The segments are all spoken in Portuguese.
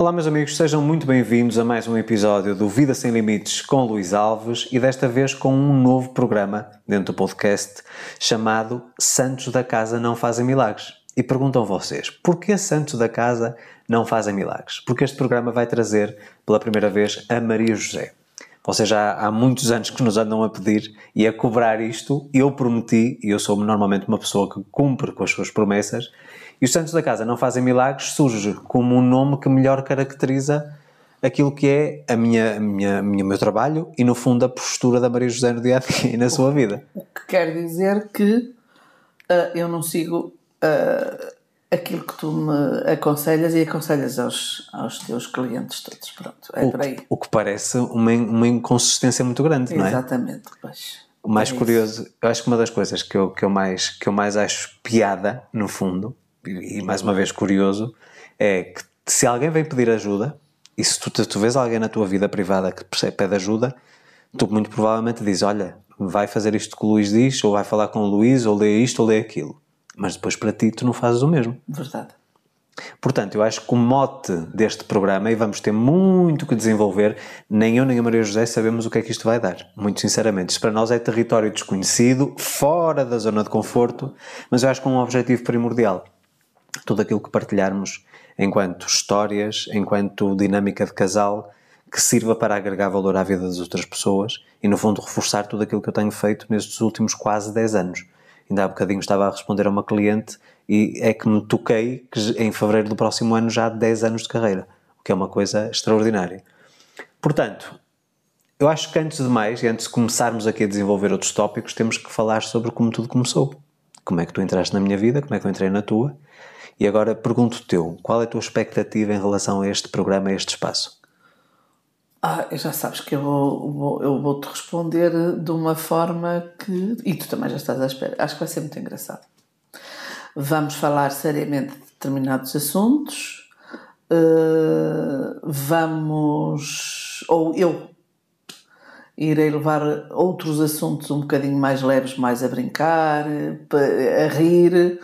Olá, meus amigos, sejam muito bem-vindos a mais um episódio do Vida Sem Limites com Luís Alves e desta vez com um novo programa dentro do podcast chamado Santos da Casa Não Fazem Milagres. E perguntam vocês, porquê Santos da Casa não fazem milagres? Porque este programa vai trazer pela primeira vez a Maria José. Vocês já há muitos anos que nos andam a pedir e a cobrar isto. Eu prometi, e eu sou normalmente uma pessoa que cumpre com as suas promessas, e os Santos da Casa não fazem milagres surge como um nome que melhor caracteriza aquilo que é a minha, a minha, a minha, o meu trabalho e, no fundo, a postura da Maria José no dia a dia e na sua vida. O que quer dizer que uh, eu não sigo uh, aquilo que tu me aconselhas e aconselhas aos, aos teus clientes todos. Pronto, é o, por aí. Que, o que parece uma, uma inconsistência muito grande, Exatamente, não é? Exatamente, pois. O mais é curioso, eu acho que uma das coisas que eu, que, eu mais, que eu mais acho piada, no fundo, e mais uma vez curioso, é que se alguém vem pedir ajuda, e se tu, tu vês alguém na tua vida privada que pede ajuda, tu muito provavelmente dizes, olha, vai fazer isto que o Luís diz, ou vai falar com o Luís, ou lê isto, ou lê aquilo. Mas depois para ti tu não fazes o mesmo. Verdade. Portanto, eu acho que o mote deste programa, e vamos ter muito que desenvolver, nem eu nem a Maria José sabemos o que é que isto vai dar. Muito sinceramente, isto para nós é território desconhecido, fora da zona de conforto, mas eu acho que é um objetivo primordial tudo aquilo que partilharmos enquanto histórias, enquanto dinâmica de casal, que sirva para agregar valor à vida das outras pessoas e, no fundo, reforçar tudo aquilo que eu tenho feito nestes últimos quase 10 anos. Ainda há bocadinho estava a responder a uma cliente e é que me toquei que em fevereiro do próximo ano já há 10 anos de carreira, o que é uma coisa extraordinária. Portanto, eu acho que antes de mais, e antes de começarmos aqui a desenvolver outros tópicos, temos que falar sobre como tudo começou. Como é que tu entraste na minha vida, como é que eu entrei na tua, e agora pergunto-te, qual é a tua expectativa em relação a este programa, a este espaço? Ah, já sabes que eu vou, vou eu vou te responder de uma forma que. E tu também já estás à espera. Acho que vai ser muito engraçado. Vamos falar seriamente de determinados assuntos. Uh, vamos. Ou eu irei levar outros assuntos um bocadinho mais leves, mais a brincar, a rir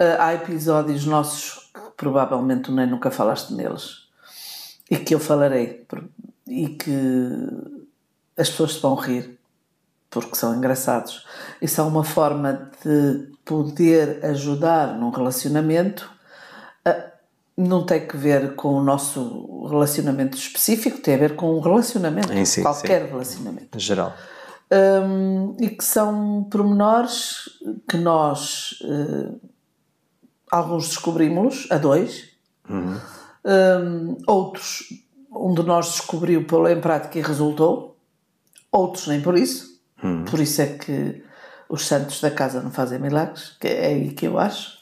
ah, há episódios nossos que provavelmente tu nem nunca falaste neles e que eu falarei e que as pessoas vão rir porque são engraçados. Isso é uma forma de poder ajudar num relacionamento. Ah, não tem que ver com o nosso relacionamento específico, tem a ver com um relacionamento, si, qualquer sim. relacionamento. Em geral. Um, e que são pormenores que nós uh, alguns descobrimos-los, a dois. Uhum. Um, outros, um de nós descobriu, pô em prática e resultou. Outros nem por isso. Uhum. Por isso é que os santos da casa não fazem milagres, que é aí que eu acho.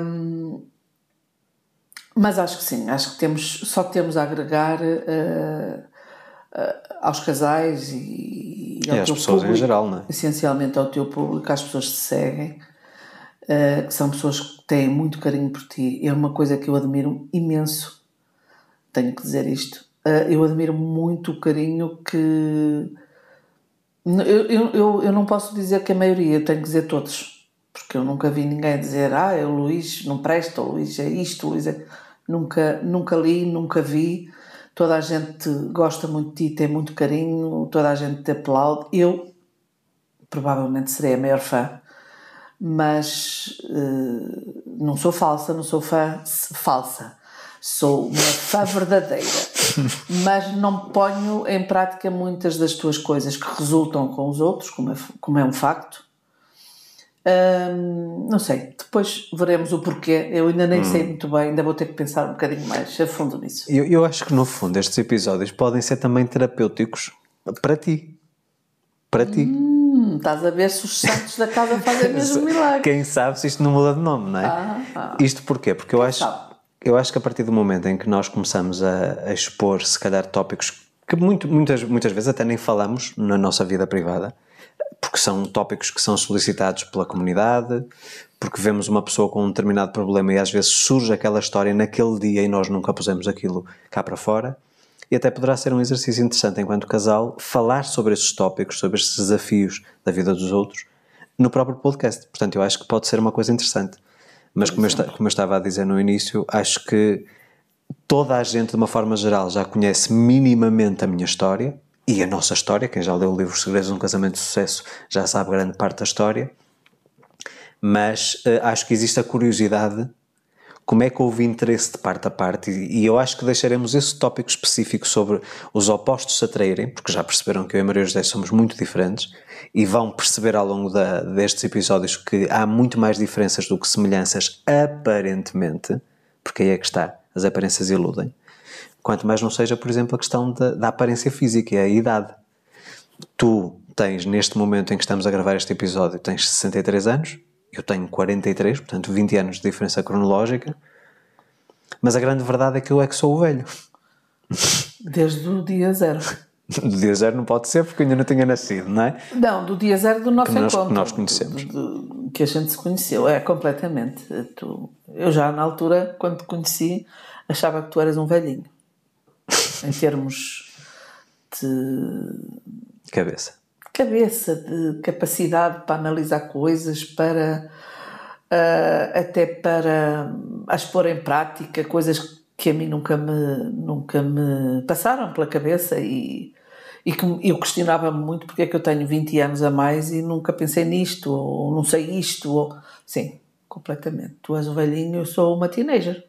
Um, mas acho que sim, acho que temos, só temos a agregar uh, uh, aos casais e, e, e às pessoas público, em geral, não é? Essencialmente ao teu público, às pessoas que te seguem uh, que são pessoas que têm muito carinho por ti. É uma coisa que eu admiro imenso, tenho que dizer isto. Uh, eu admiro muito o carinho que. Eu, eu, eu, eu não posso dizer que a maioria, tenho que dizer todos, porque eu nunca vi ninguém dizer, ah, é o Luís não presta, o Luís é isto, o Luís é. Nunca, nunca li, nunca vi toda a gente gosta muito de ti, tem muito carinho, toda a gente te aplaude. Eu provavelmente serei a maior fã mas uh, não sou falsa, não sou fã falsa. Sou uma fã verdadeira, mas não ponho em prática muitas das tuas coisas que resultam com os outros, como é, como é um facto. não sei, depois veremos o porquê. Eu ainda nem hum. sei muito bem, ainda vou ter que pensar um bocadinho mais a fundo nisso. Eu, eu acho que no fundo estes episódios podem ser também terapêuticos para ti. Para ti. Hum. Hum, estás a ver se os santos da casa fazem mesmo milagre. Quem sabe se isto não muda de nome, não é? Ah, ah. Isto porquê? Porque Quem eu acho, sabe? eu acho que a partir do momento em que nós começamos a, a expor, se calhar, tópicos que muito, muitas, muitas vezes até nem falamos na nossa vida privada, porque são tópicos que são solicitados pela comunidade, porque vemos uma pessoa com um determinado problema e às vezes surge aquela história naquele dia e nós nunca pusemos aquilo cá para fora. E até poderá ser um exercício interessante enquanto casal falar sobre esses tópicos, sobre esses desafios da vida dos outros no próprio podcast. Portanto, eu acho que pode ser uma coisa interessante. Mas como eu, como eu estava a dizer no início, acho que toda a gente, de uma forma geral, já conhece minimamente a minha história e a nossa história. Quem já leu o livro Segredos de um Casamento de Sucesso já sabe grande parte da história. Mas uh, acho que existe a curiosidade como é que houve interesse de parte a parte, e eu acho que deixaremos esse tópico específico sobre os opostos se atraírem, porque já perceberam que eu e Maria José somos muito diferentes, e vão perceber ao longo da, destes episódios que há muito mais diferenças do que semelhanças, aparentemente, porque aí é que está, as aparências iludem. Quanto mais não seja, por exemplo, a questão da, da aparência física e a idade. Tu tens, neste momento em que estamos a gravar este episódio, tens 63 anos, eu tenho 43, portanto 20 anos de diferença cronológica, mas a grande verdade é que eu é que sou o velho. Desde o dia zero. Do dia zero não pode ser porque ainda não tinha nascido, não é? Não, do dia zero do nosso que nós, encontro. Que nós conhecemos. Do, do, que a gente se conheceu, é, completamente. Tu, eu já na altura, quando te conheci, achava que tu eras um velhinho. em termos de. Cabeça cabeça, de capacidade para analisar coisas, para uh, até para as pôr em prática, coisas que a mim nunca me, nunca me passaram pela cabeça e, e que eu questionava muito porque é que eu tenho 20 anos a mais e nunca pensei nisto, ou não sei isto, ou... Sim, completamente. Tu és um velhinho, eu sou uma teenager.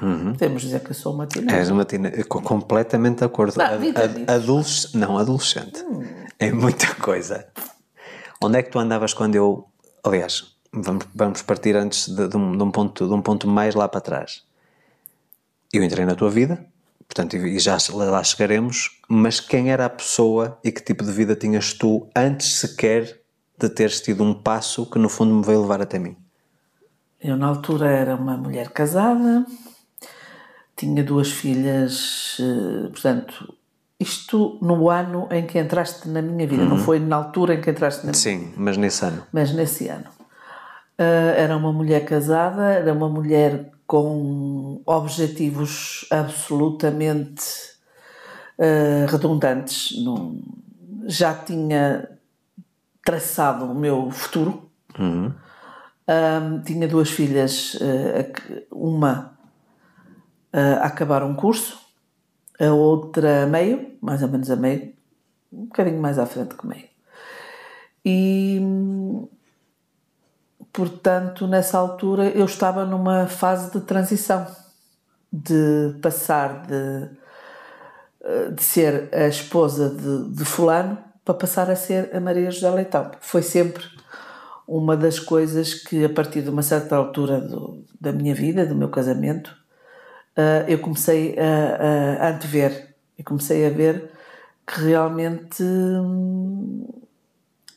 Uhum. Podemos dizer que eu sou uma teenager. És uma teenager, completamente de acordo. Não, vida, a, adolesc... não adolescente. Hum. É muita coisa. Onde é que tu andavas quando eu. Aliás, vamos, vamos partir antes de, de, um, de, um ponto, de um ponto mais lá para trás. Eu entrei na tua vida, portanto, e já lá chegaremos, mas quem era a pessoa e que tipo de vida tinhas tu antes sequer de teres tido um passo que no fundo me veio levar até mim? Eu, na altura, era uma mulher casada, tinha duas filhas, eh, portanto, isto no ano em que entraste na minha vida, uhum. não foi na altura em que entraste na Sim, vida. Sim, mas nesse ano. Mas nesse ano. Uh, era uma mulher casada, era uma mulher com objetivos absolutamente uh, redundantes. Num, já tinha traçado o meu futuro. Uhum. Um, ah, tinha duas filhas, uma a acabar um curso a outra a meio, mais ou menos a meio, um bocadinho mais à frente que meio. E portanto, nessa altura eu estava numa fase de transição, de passar de, de ser a esposa de, de Fulano para passar a ser a Maria José Leitão. Foi sempre uma das coisas que, a partir de uma certa altura do, da minha vida, do meu casamento, uh, eu comecei a, a, antever eu comecei a ver que realmente hum,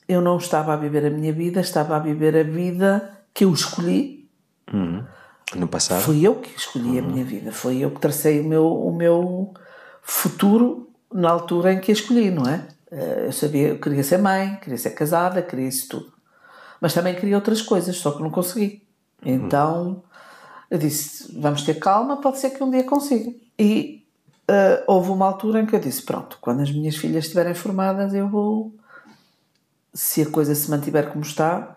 eu não estava a viver a minha vida, estava a viver a vida que eu escolhi. Hum, no passado? Fui eu que escolhi hum. a uhum. minha vida, foi eu que tracei o meu, o meu futuro na altura em que a escolhi, não é? Ah, eu sabia, eu queria ser mãe, queria ser casada, queria isso tudo. Mas também queria outras coisas, só que não consegui. Uhum. Então eu disse: vamos ter calma, pode ser que um dia consiga. E uh, houve uma altura em que eu disse: pronto, quando as minhas filhas estiverem formadas, eu vou. Se a coisa se mantiver como está,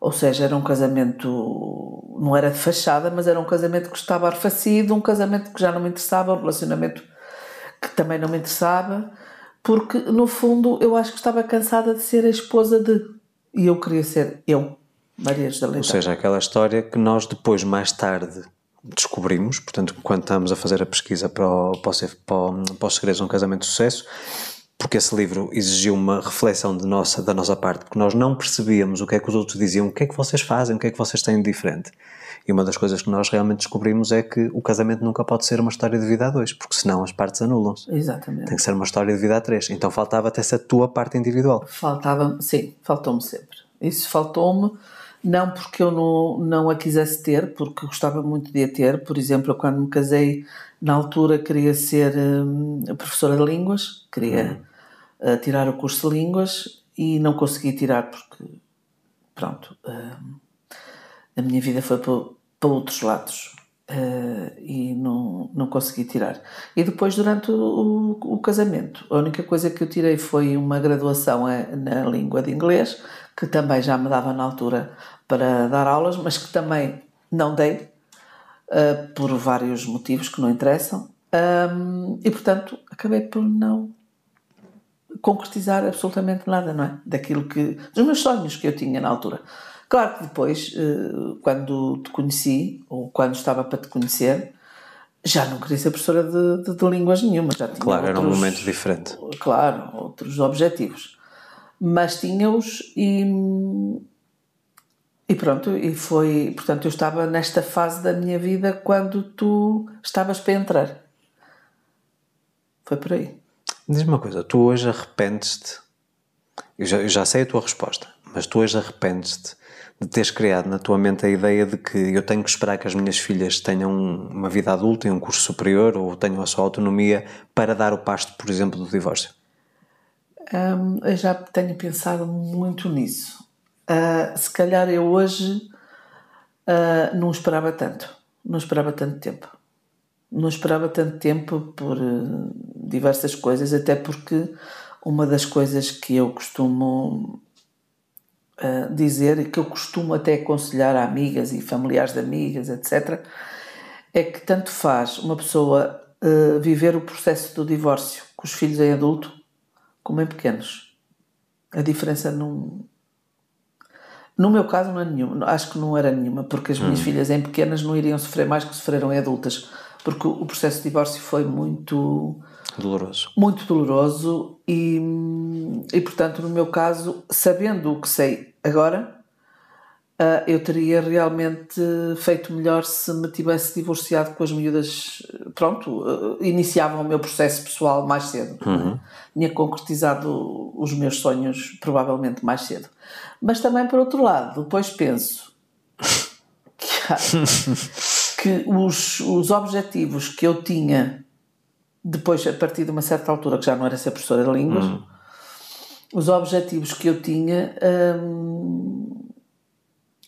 ou seja, era um casamento, não era de fachada, mas era um casamento que estava arfacido, um casamento que já não me interessava, um relacionamento que também não me interessava, porque no fundo eu acho que estava cansada de ser a esposa de. E eu queria ser eu. Marias da Leitão. Ou seja, aquela história que nós depois, mais tarde, descobrimos, portanto, quando estamos a fazer a pesquisa para, o, para, o, para, os segredos de um casamento de sucesso, porque esse livro exigiu uma reflexão de nossa, da nossa parte, porque nós não percebíamos o que é que os outros diziam, o que é que vocês fazem, o que é que vocês têm de diferente. E uma das coisas que nós realmente descobrimos é que o casamento nunca pode ser uma história de vida a dois, porque senão as partes anulam-se. Exatamente. Tem que ser uma história de vida a três. Então faltava até essa tua parte individual. Faltava, sim, faltou-me sempre. Isso faltou-me não porque eu não, não a quisesse ter, porque gostava muito de a ter. Por exemplo, eu quando me casei, na altura queria ser hum, professora de línguas, queria uh, tirar o curso de línguas e não consegui tirar porque, pronto, uh, a minha vida foi para, para outros lados. Uh, e não, não consegui tirar. E depois, durante o, o, o, casamento, a única coisa que eu tirei foi uma graduação na língua de inglês, que também já me dava na altura para dar aulas, mas que também não dei, uh, por vários motivos que não interessam, um, e portanto acabei por não concretizar absolutamente nada, não é? Daquilo que. dos meus sonhos que eu tinha na altura. Claro que depois, eh, quando te conheci, ou quando estava para te conhecer, já não queria ser professora de, de, de línguas nenhuma. Já tinha claro, outros, era um momento diferente. Claro, outros objetivos. Mas tinha-os e, e pronto, e foi, portanto, eu estava nesta fase da minha vida quando tu estavas para entrar. Foi por aí. Diz-me uma coisa, tu hoje arrependes-te, eu já, eu já sei a tua resposta, mas tu hoje arrependes-te de teres criado na tua mente a ideia de que eu tenho que esperar que as minhas filhas tenham uma vida adulta e um curso superior ou tenham a sua autonomia para dar o pasto, por exemplo, do divórcio? Hum, eu já tenho pensado muito nisso. Ah, se calhar eu hoje uh, não esperava tanto, não esperava tanto tempo. Não esperava tanto tempo por uh, diversas coisas, até porque uma das coisas que eu costumo dizer e que eu costumo até aconselhar a amigas e familiares de amigas, etc., é que tanto faz uma pessoa viver o processo do divórcio com os filhos em adulto como em pequenos. A diferença não, no meu caso, não é nenhuma. Acho que não era nenhuma, porque as minhas hum. filhas em pequenas não iriam sofrer mais que sofreram em adultas. Porque o processo de divórcio foi muito. Doloroso. Muito doloroso e, e portanto, no meu caso, sabendo o que sei agora, ah, eu teria realmente feito melhor se me tivesse divorciado com as miúdas. Pronto, ah, iniciava o meu processo pessoal mais cedo. É? Uhum. Tinha concretizado os meus sonhos provavelmente mais cedo. Mas também, por outro lado, depois penso que, há, que os, os objetivos que eu tinha depois, a partir de uma certa altura, que já não era ser professora de línguas, hum. os objetivos que eu tinha, hum,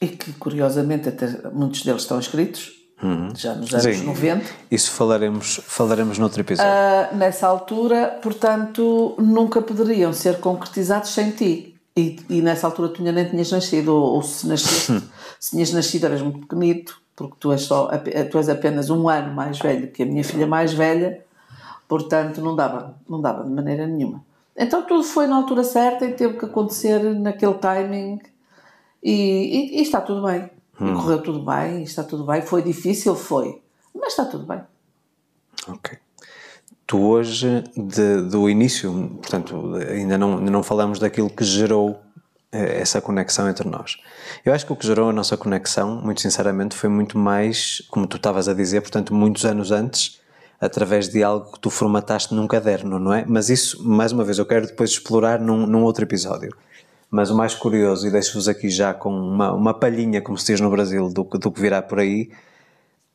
e que curiosamente até muitos deles estão escritos, uhum. já nos anos Sim. 90. Isso falaremos, falaremos noutro episódio. Uh, nessa altura, portanto, nunca poderiam ser concretizados sem ti. E, e nessa altura tu ainda nem tinhas nascido, ou, ou se nasceste, se tinhas nascido eras muito pequenito, porque tu és, só, tu és apenas um ano mais velho que a minha filha mais velha, portanto não dava, não dava de maneira nenhuma. Então tudo foi na altura certa e teve que acontecer naquele timing e, e, e está tudo bem. Hum. Correu tudo bem, está tudo bem. Foi difícil, foi, mas está tudo bem. Ok tu hoje, de, do início, portanto, ainda não, ainda não falamos daquilo que gerou eh, essa conexão entre nós. Eu acho que o que gerou a nossa conexão, muito sinceramente, foi muito mais, como tu estavas a dizer, portanto, muitos anos antes, através de algo que tu formataste num caderno, não é? Mas isso, mais uma vez, eu quero depois explorar num, num outro episódio. Mas o mais curioso, e deixo-vos aqui já com uma, uma palhinha, como se diz no Brasil, do, do que virá por aí,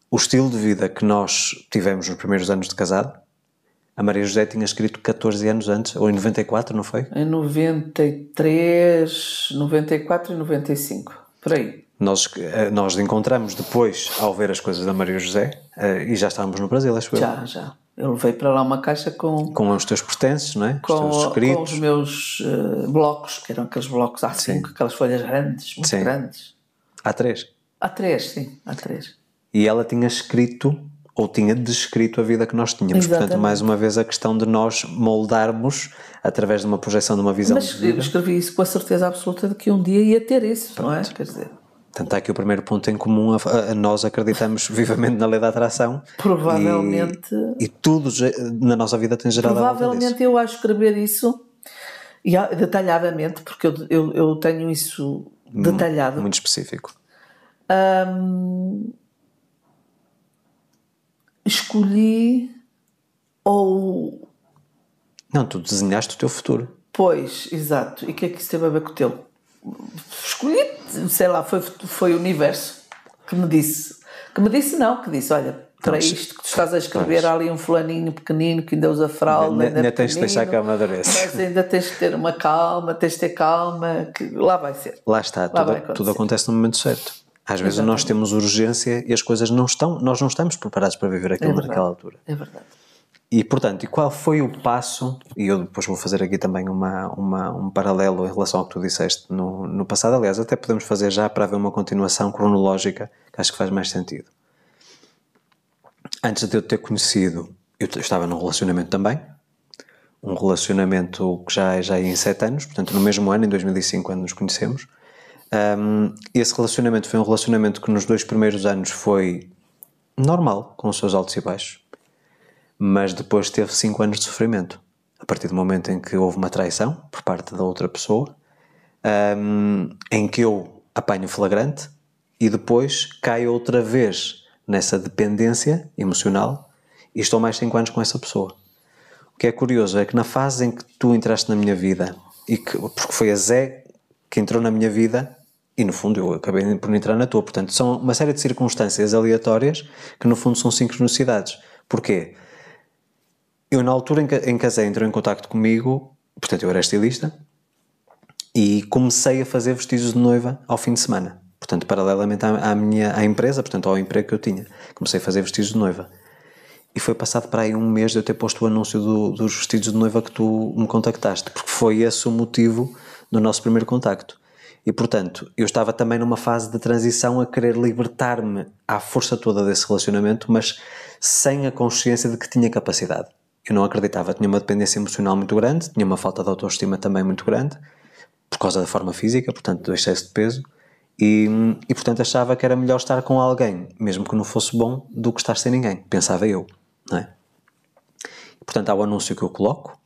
o estilo de vida que nós tivemos nos primeiros anos de casado, a Maria José tinha escrito 14 anos antes, ou em 94, não foi? Em 93, 94 e 95, por aí. Nós, eh, nós encontramos depois, ao ver as coisas da Maria José, eh, e já estávamos no Brasil, acho eu. Já, já. Eu levei para lá uma caixa com. Com os teus pertences, não é? Com, os, com os meus uh, blocos, que eram aqueles blocos A5, sim. aquelas folhas grandes, muito sim. grandes. A3. A3, sim, A3. E ela tinha escrito ou tinha descrito a vida que nós tínhamos. Exatamente. Portanto, mais uma vez, a questão de nós moldarmos através de uma projeção, de uma visão Mas, de vida. eu escrevi isso com a certeza absoluta de que um dia ia ter isso, Pronto. não é? Quer dizer... Portanto, há aqui o primeiro ponto em comum, a, a nós acreditamos vivamente na lei da atração. Provavelmente. E, e tudo na nossa vida tem gerado Provavelmente eu, acho escrever isso, e detalhadamente, porque eu, eu, eu tenho isso detalhado. Muito específico. Um, escolhi ou. Não, tu desenhaste o teu futuro. Pois, exato. E o que é que isso teve a ver com o teu? Escolhi, sei lá, foi, foi o universo que me disse. Que me disse, não, que disse: olha, para isto que tu estás a escrever, há ali um fulaninho pequenino que ainda usa fralda. Ainda, ainda tens de deixar que amadureça. Mas ainda tens de ter uma calma, tens de ter calma, que lá vai ser. Lá está, lá tudo, tudo acontece no momento certo. Às vezes Exatamente. nós temos urgência e as coisas não estão, nós não estamos preparados para viver aquilo é naquela altura. É verdade. E portanto, e qual foi o passo? E eu depois vou fazer aqui também uma, uma, um paralelo em relação ao que tu disseste no, no passado. Aliás, até podemos fazer já para haver uma continuação cronológica, que acho que faz mais sentido. Antes de eu ter conhecido, eu estava num relacionamento também, um relacionamento que já, já é em sete anos, portanto, no mesmo ano, em 2005, quando nos conhecemos. Um, esse relacionamento foi um relacionamento que nos dois primeiros anos foi normal, com os seus altos e baixos, mas depois teve cinco anos de sofrimento. A partir do momento em que houve uma traição por parte da outra pessoa, um, em que eu apanho flagrante e depois caio outra vez nessa dependência emocional e estou mais cinco anos com essa pessoa. O que é curioso é que na fase em que tu entraste na minha vida, e que, porque foi a Zé que entrou na minha vida e no fundo eu acabei por entrar na tua. Portanto, são uma série de circunstâncias aleatórias que no fundo são sincronicidades. Porquê? Eu na altura em que, em que a Zé entrou em contato comigo, portanto eu era estilista, e comecei a fazer vestidos de noiva ao fim de semana. Portanto, paralelamente à, à minha à empresa, portanto ao emprego que eu tinha, comecei a fazer vestidos de noiva. E foi passado para aí um mês de eu ter posto o anúncio do, dos vestidos de noiva que tu me contactaste, porque foi esse o motivo do nosso primeiro contacto. E portanto, eu estava também numa fase de transição a querer libertar-me à força toda desse relacionamento, mas sem a consciência de que tinha capacidade. Eu não acreditava, tinha uma dependência emocional muito grande, tinha uma falta de autoestima também muito grande, por causa da forma física, portanto, do excesso de peso. E, e, portanto achava que era melhor estar com alguém, mesmo que não fosse bom, do que estar sem ninguém, pensava eu, não é? E, portanto há o anúncio que eu coloco,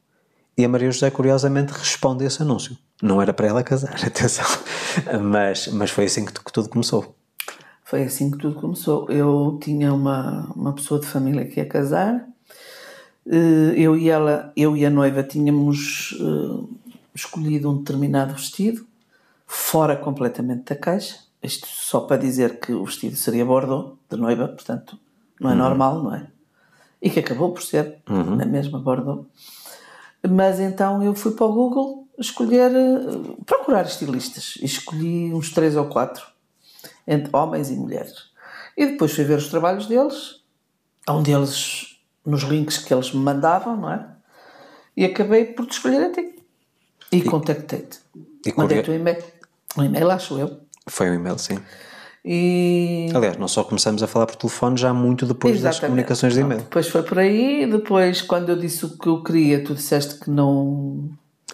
e a Maria José, curiosamente, responde esse anúncio. Não era para ela casar, atenção. Mas, mas foi assim que, que tudo começou. Foi assim que tudo começou. Eu tinha uma, uma pessoa de família que ia casar. Eh, eu e ela, eu e a noiva tínhamos eh, escolhido um determinado vestido, fora completamente da caixa. Isto só para dizer que o vestido seria bordeaux, de noiva, portanto, não é uhum. normal, não é? E que acabou por ser uhum. a mesma bordeaux. Mas então eu fui para o Google escolher, eh, procurar estilistas. E escolhi uns três ou quatro, entre homens e mulheres. E depois fui ver os trabalhos deles, um deles nos links que eles me mandavam, não é? E acabei por te escolher a ti. E, e contactei-te. Mandei-te um e-mail. Um e-mail, acho eu. Foi um e-mail, sim. E... Aliás, nós só começamos a falar por telefone já muito depois Exatamente. das comunicações de e-mail. Depois foi por aí, depois quando eu disse o que eu queria, tu disseste que não.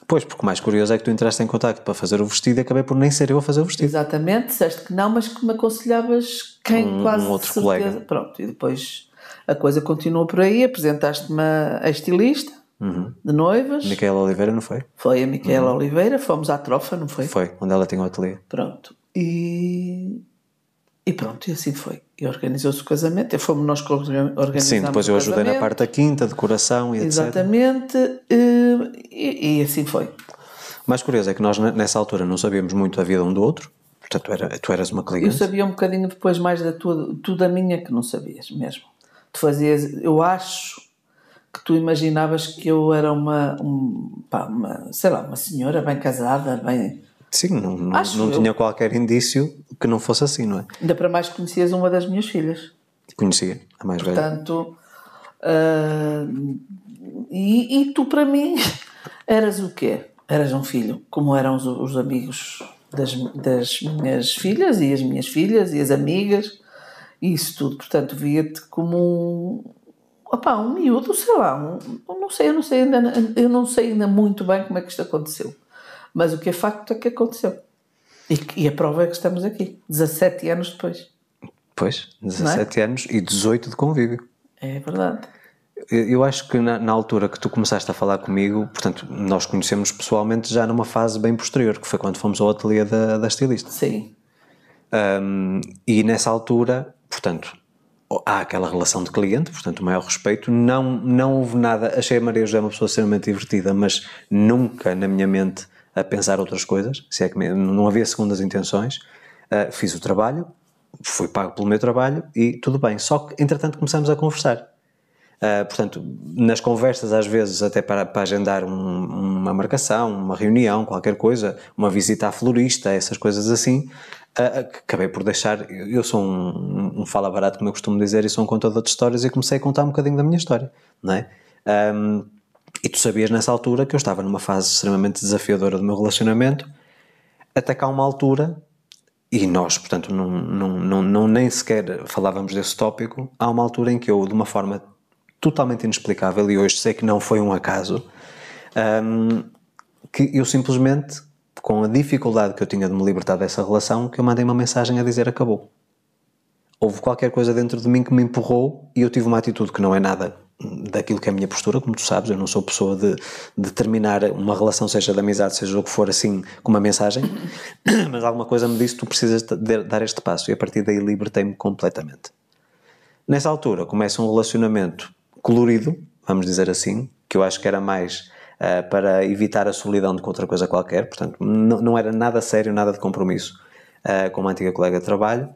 Pois, porque o mais curioso é que tu entraste em contato para fazer o vestido e acabei por nem ser eu a fazer o vestido. Exatamente, disseste que não, mas que me aconselhavas quem um, quase. Um outro colega. Pronto, e depois a coisa continuou por aí, apresentaste-me a estilista. Uhum. de noivas. Micaela Oliveira, não foi? Foi a Micaela uhum. Oliveira, fomos à Trofa, não foi? Foi, onde ela tem o ateliê. Pronto. E, e pronto, e assim foi. E organizou-se o casamento, e fomos nós que organizámos organizamos Sim, depois eu ajudei na parte da quinta, decoração e Exatamente, etc. Eh, Exatamente, e, e, assim foi. mais curioso é que nós nessa altura não sabíamos muito da vida um do outro, portanto tu, era, tu eras uma cliente. Eu sabia um bocadinho depois mais da tua, tu da minha que não sabias mesmo. Tu fazias, eu acho que tu imaginavas que eu era uma, um, pá, uma sei lá, uma senhora bem casada, bem Sim, não, não, não tinha qualquer indício que não fosse assim, não é? Ainda para mais que conhecias uma das minhas filhas. Conhecia, a mais Portanto, velha. Portanto, uh, e, e, tu para mim eras o quê? Eras um filho, como eram os, os amigos das, das, minhas filhas e as minhas filhas e as amigas e isso tudo. Portanto, via-te como um, opá, um miúdo, sei lá, um, não sei, eu não sei ainda, eu não sei ainda muito bem como é que isto aconteceu mas o que é facto é que aconteceu. E, e a prova é que estamos aqui, 17 anos depois. Pois, 17 é? anos e 18 de convívio. É verdade. Eu acho que na, na, altura que tu começaste a falar comigo, portanto, nós conhecemos pessoalmente já numa fase bem posterior, que foi quando fomos ao ateliê da, da estilista. Sim. Um, e nessa altura, portanto, há aquela relação de cliente, portanto, o maior respeito. Não, não houve nada. Achei a Maria José uma pessoa extremamente divertida, mas nunca na minha mente a pensar outras coisas, se é que não havia segundas intenções. Uh, fiz o trabalho, fui pago pelo meu trabalho e tudo bem. Só que, entretanto, começamos a conversar. Uh, portanto, nas conversas, às vezes, até para, para agendar um, uma marcação, uma reunião, qualquer coisa, uma visita à florista, essas coisas assim, uh, acabei por deixar. Eu sou um, um, fala barato, como eu costumo dizer, e sou um contador de histórias, e comecei a contar um bocadinho da minha história, não é? Um, e tu sabias nessa altura que eu estava numa fase extremamente desafiadora do meu relacionamento, até que há uma altura, e nós, portanto, não, não, não, não nem sequer falávamos desse tópico, há uma altura em que eu, de uma forma totalmente inexplicável, e hoje sei que não foi um acaso, um, que eu simplesmente, com a dificuldade que eu tinha de me libertar dessa relação, que eu mandei uma mensagem a dizer acabou. Houve qualquer coisa dentro de mim que me empurrou e eu tive uma atitude que não é nada daquilo que é a minha postura, como tu sabes, eu não sou pessoa de, de terminar uma relação, seja de amizade, seja o que for, assim, com uma mensagem, mas alguma coisa me disse, tu precisas de dar este passo, e a partir daí libertei-me completamente. Nessa altura, começa um relacionamento colorido, vamos dizer assim, que eu acho que era mais uh, para evitar a solidão do que outra coisa qualquer, portanto, não, não era nada sério, nada de compromisso uh, com uma antiga colega de trabalho,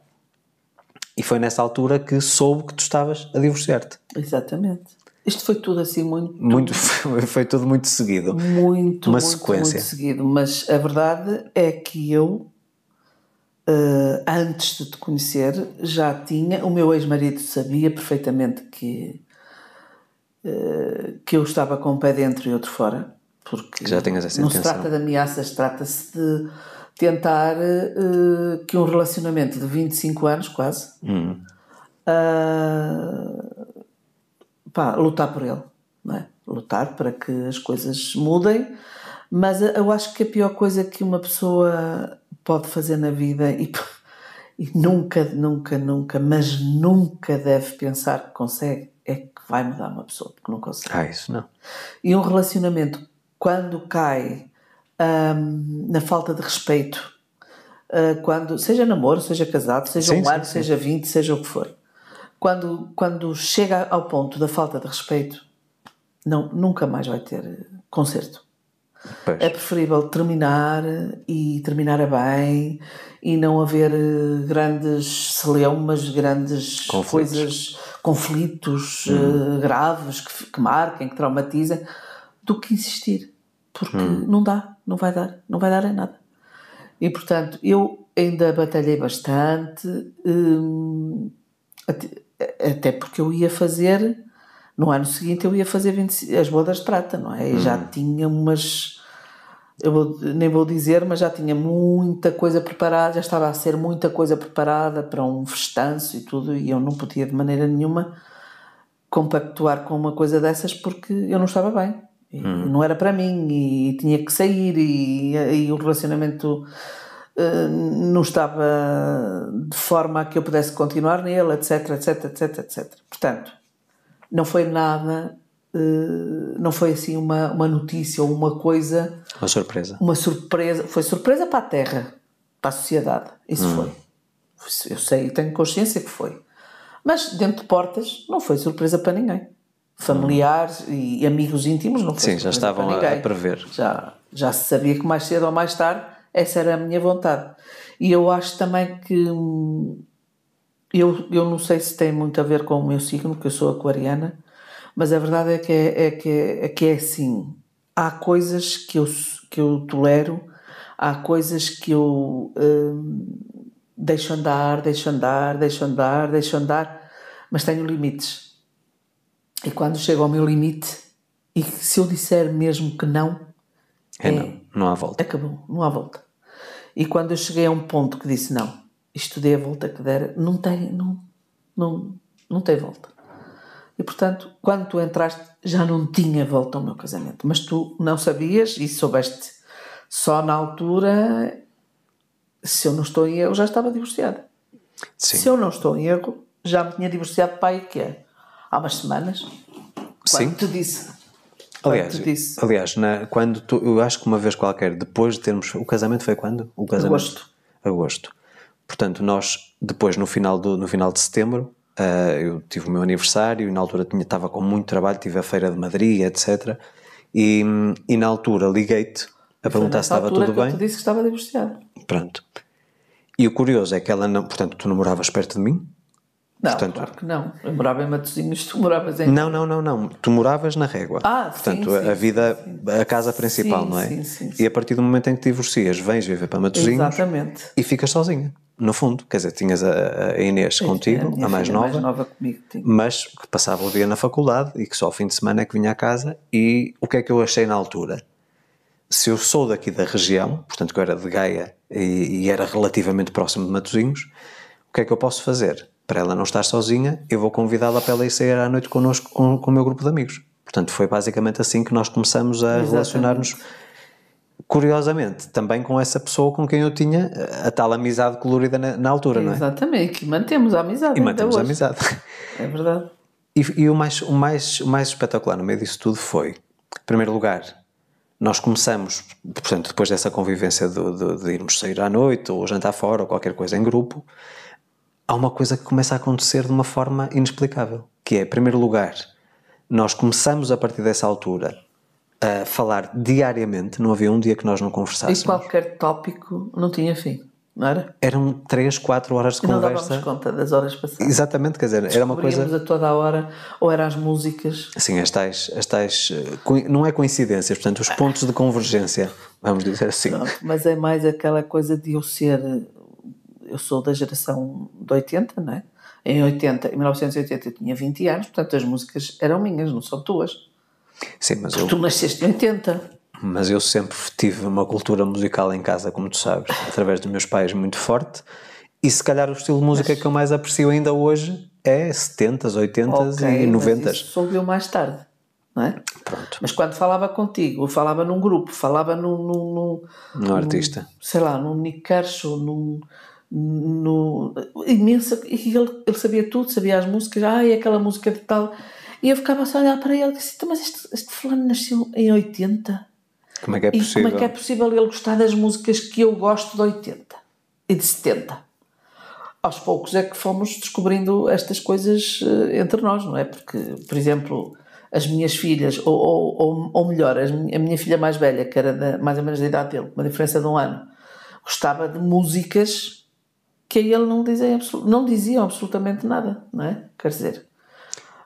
e foi nessa altura que soube que tu estavas a divorciar-te. Exatamente. Isto foi tudo assim muito. muito foi tudo muito seguido. Muito, Uma muito, sequência. muito seguido. Mas a verdade é que eu, uh, antes de te conhecer, já tinha. O meu ex-marido sabia perfeitamente que, uh, que eu estava com um pé dentro e outro fora. Porque já tens essa não se trata de ameaças, trata-se de tentar uh, que um relacionamento de 25 anos, quase, hum. uh, pá, lutar por ele, não é? Lutar para que as coisas mudem, mas eu acho que a pior coisa que uma pessoa pode fazer na vida e, e nunca, nunca, nunca, mas nunca deve pensar que consegue é que vai mudar uma pessoa, porque não consegue. Ah, isso não. E um relacionamento, quando cai um, na falta de respeito, uh, quando, seja namoro, seja casado, seja sim, um ano, seja vinte, seja o que for, quando, quando chega ao ponto da falta de respeito, não, nunca mais vai ter concerto. Pois. É preferível terminar e terminar a bem e não haver eh, grandes celeumas, grandes conflitos. coisas, conflitos eh, hum. uh, graves que, que, marquem, que traumatizem, do que insistir, porque hum. não dá não vai dar, não vai dar em nada. E portanto, eu ainda batalhei bastante, hum, até porque eu ia fazer, no ano seguinte eu ia fazer 20, as bodas de prata, não é? E hum. já tinha umas. Eu vou, nem vou dizer, mas já tinha muita coisa preparada, já estava a ser muita coisa preparada para um festanço e tudo, e eu não podia de maneira nenhuma compactuar com uma coisa dessas porque eu não estava bem. Hum. Não era para mim e, tinha que sair e, e o relacionamento uh, não estava de forma a que eu pudesse continuar nele, etc, etc, etc, etc. Portanto, não foi nada, uh, não foi assim uma, uma notícia ou uma coisa... Uma surpresa. Uma surpresa, foi surpresa para a Terra, para a sociedade, isso hum. foi. Eu sei, tenho consciência que foi. Mas dentro de portas não foi surpresa para ninguém familiares e amigos íntimos não foi Sim, já estavam a, a prever. Já, já se sabia que mais cedo ou mais tarde essa era a minha vontade. E eu acho também que hum, eu, eu não sei se tem muito a ver com o meu signo, que eu sou aquariana, mas a verdade é que é, é que é, é, que é assim. Há coisas que eu, que eu tolero, há coisas que eu hum, deixo andar, deixo andar, deixo andar, deixo andar, mas tenho limites. E quando chego ao meu limite, e se eu disser mesmo que não, é, é não, não há volta. Acabou, não há volta. E quando eu cheguei a um ponto que disse não, isto dei a volta que der, não tem, não, não, não tem volta. E portanto, quando tu entraste, já não tinha volta ao meu casamento, mas tu não sabias e soubeste só na altura. Se eu não estou em erro, já estava divorciada. Sim. Se eu não estou em erro, já me tinha divorciado pai que é há umas semanas. Sim. Tu disse. Aliás, quando disse. aliás na, quando tu, eu acho que uma vez qualquer, depois de termos. O casamento foi quando? O casamento? Agosto. Agosto. Portanto, nós, depois, no final, do, no final de setembro, uh, eu tive o meu aniversário e na altura tinha, estava com muito trabalho, tive a Feira de Madrid, etc. E, e na altura liguei-te a perguntar se estava tudo bem. Eu tu disse que estava divorciado. Pronto. E o curioso é que ela não. Portanto, tu não moravas perto de mim, não, Portanto, claro que não. Eu morava em Matosinhos, tu moravas em... Não, não, não, não. Tu moravas na Régua. Ah, Portanto, sim, a, a vida, sim. a casa principal, sim, não é? Sim, sim, E a partir do momento em que te divorcias, vens viver para Matosinhos... Exatamente. E ficas sozinha, no fundo. Quer dizer, tinhas a, a Inês sim, contigo, a, a mais nova. mais nova comigo, tinha. Mas que passava o dia na faculdade e que só ao fim de semana é que vinha à casa. E o que é que eu achei na altura? Se eu sou daqui da região, portanto que eu era de Gaia e, e era relativamente próximo de Matosinhos, o que é que eu posso fazer? para ela não estar sozinha, eu vou convidá-la para ela ir sair à noite connosco com, com o meu grupo de amigos. Portanto, foi basicamente assim que nós começamos a relacionar-nos. Curiosamente, também com essa pessoa com quem eu tinha eh, a tal amizade colorida na, na altura, não é? Exatamente, que mantemos a amizade. E mantemos a amizade. É verdade. E, e, o, mais, o, mais, o mais espetacular no meio disso tudo foi, em primeiro lugar, nós começamos, portanto, depois dessa convivência de, de, de irmos sair à noite ou jantar fora ou qualquer coisa em grupo, há uma coisa que começa a acontecer de uma forma inexplicável, que é, em primeiro lugar, nós começamos a partir dessa altura a falar diariamente, não havia um dia que nós não conversássemos. E qualquer tópico não tinha fim. Não era? Eram 3, 4 horas de e não conversa. Não conta das horas passadas. Exatamente, quer dizer, era uma coisa. a toda a hora, ou eram as músicas. Sim, as tais, as tais. Não é coincidências, portanto, os pontos de convergência, vamos dizer assim. Não, mas é mais aquela coisa de eu ser eu sou da geração de 80, não é? Em 80, em 1980 eu tinha 20 anos, portanto as músicas eram minhas, não são tuas. Sim, mas Porque eu... tu nasceste em 80. Mas eu sempre tive uma cultura musical em casa, como tu sabes, através dos meus pais muito forte. E se calhar o estilo de música mas... que eu mais aprecio ainda hoje é 70s, 80s okay, e 90s. Mas isso mais tarde, não é? Pronto. Mas quando falava contigo, falava num grupo, falava num. Num, num, num artista. Num, sei lá, num Nick Kershaw, num no, imensa, e ele, ele sabia tudo, sabia as músicas, ah, é aquela música de tal. E eu ficava só a olhar para ele e disse: então, Mas este, este fulano nasceu em 80. Como é que é possível? E como é que é possível ele gostar das músicas que eu gosto de 80 e de 70? Aos poucos é que fomos descobrindo estas coisas eh, entre nós, não é? Porque, por exemplo, as minhas filhas, ou, ou, ou melhor, a minha filha mais velha, que era da, mais ou menos da idade dele, uma diferença de um ano, gostava de músicas que aí ele não, dizia não diziam absolutamente nada, não é? Quer dizer,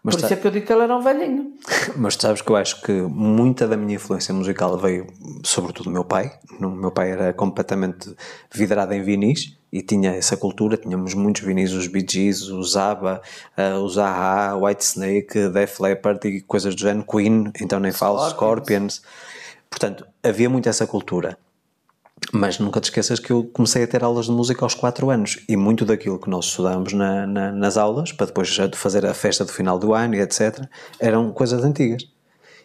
mas por tá- isso é que eu digo que ele era um velhinho. Mas sabes que eu acho que muita da minha influência musical veio, sobretudo, do meu pai. O meu pai era completamente vidrado em vinis e tinha essa cultura. Tínhamos muitos vinis, os Bee Gees, os ABBA, uh, eh, os AHA, Whitesnake, Def Leppard e coisas do género, Queen, então nem falo, Scorpions. Scorpions. Portanto, havia muito essa cultura. Mas nunca te esqueças que eu comecei a ter aulas de música aos 4 anos e muito daquilo que nós estudámos na, na, nas aulas, para depois fazer a festa do final do ano e etc., eram coisas antigas.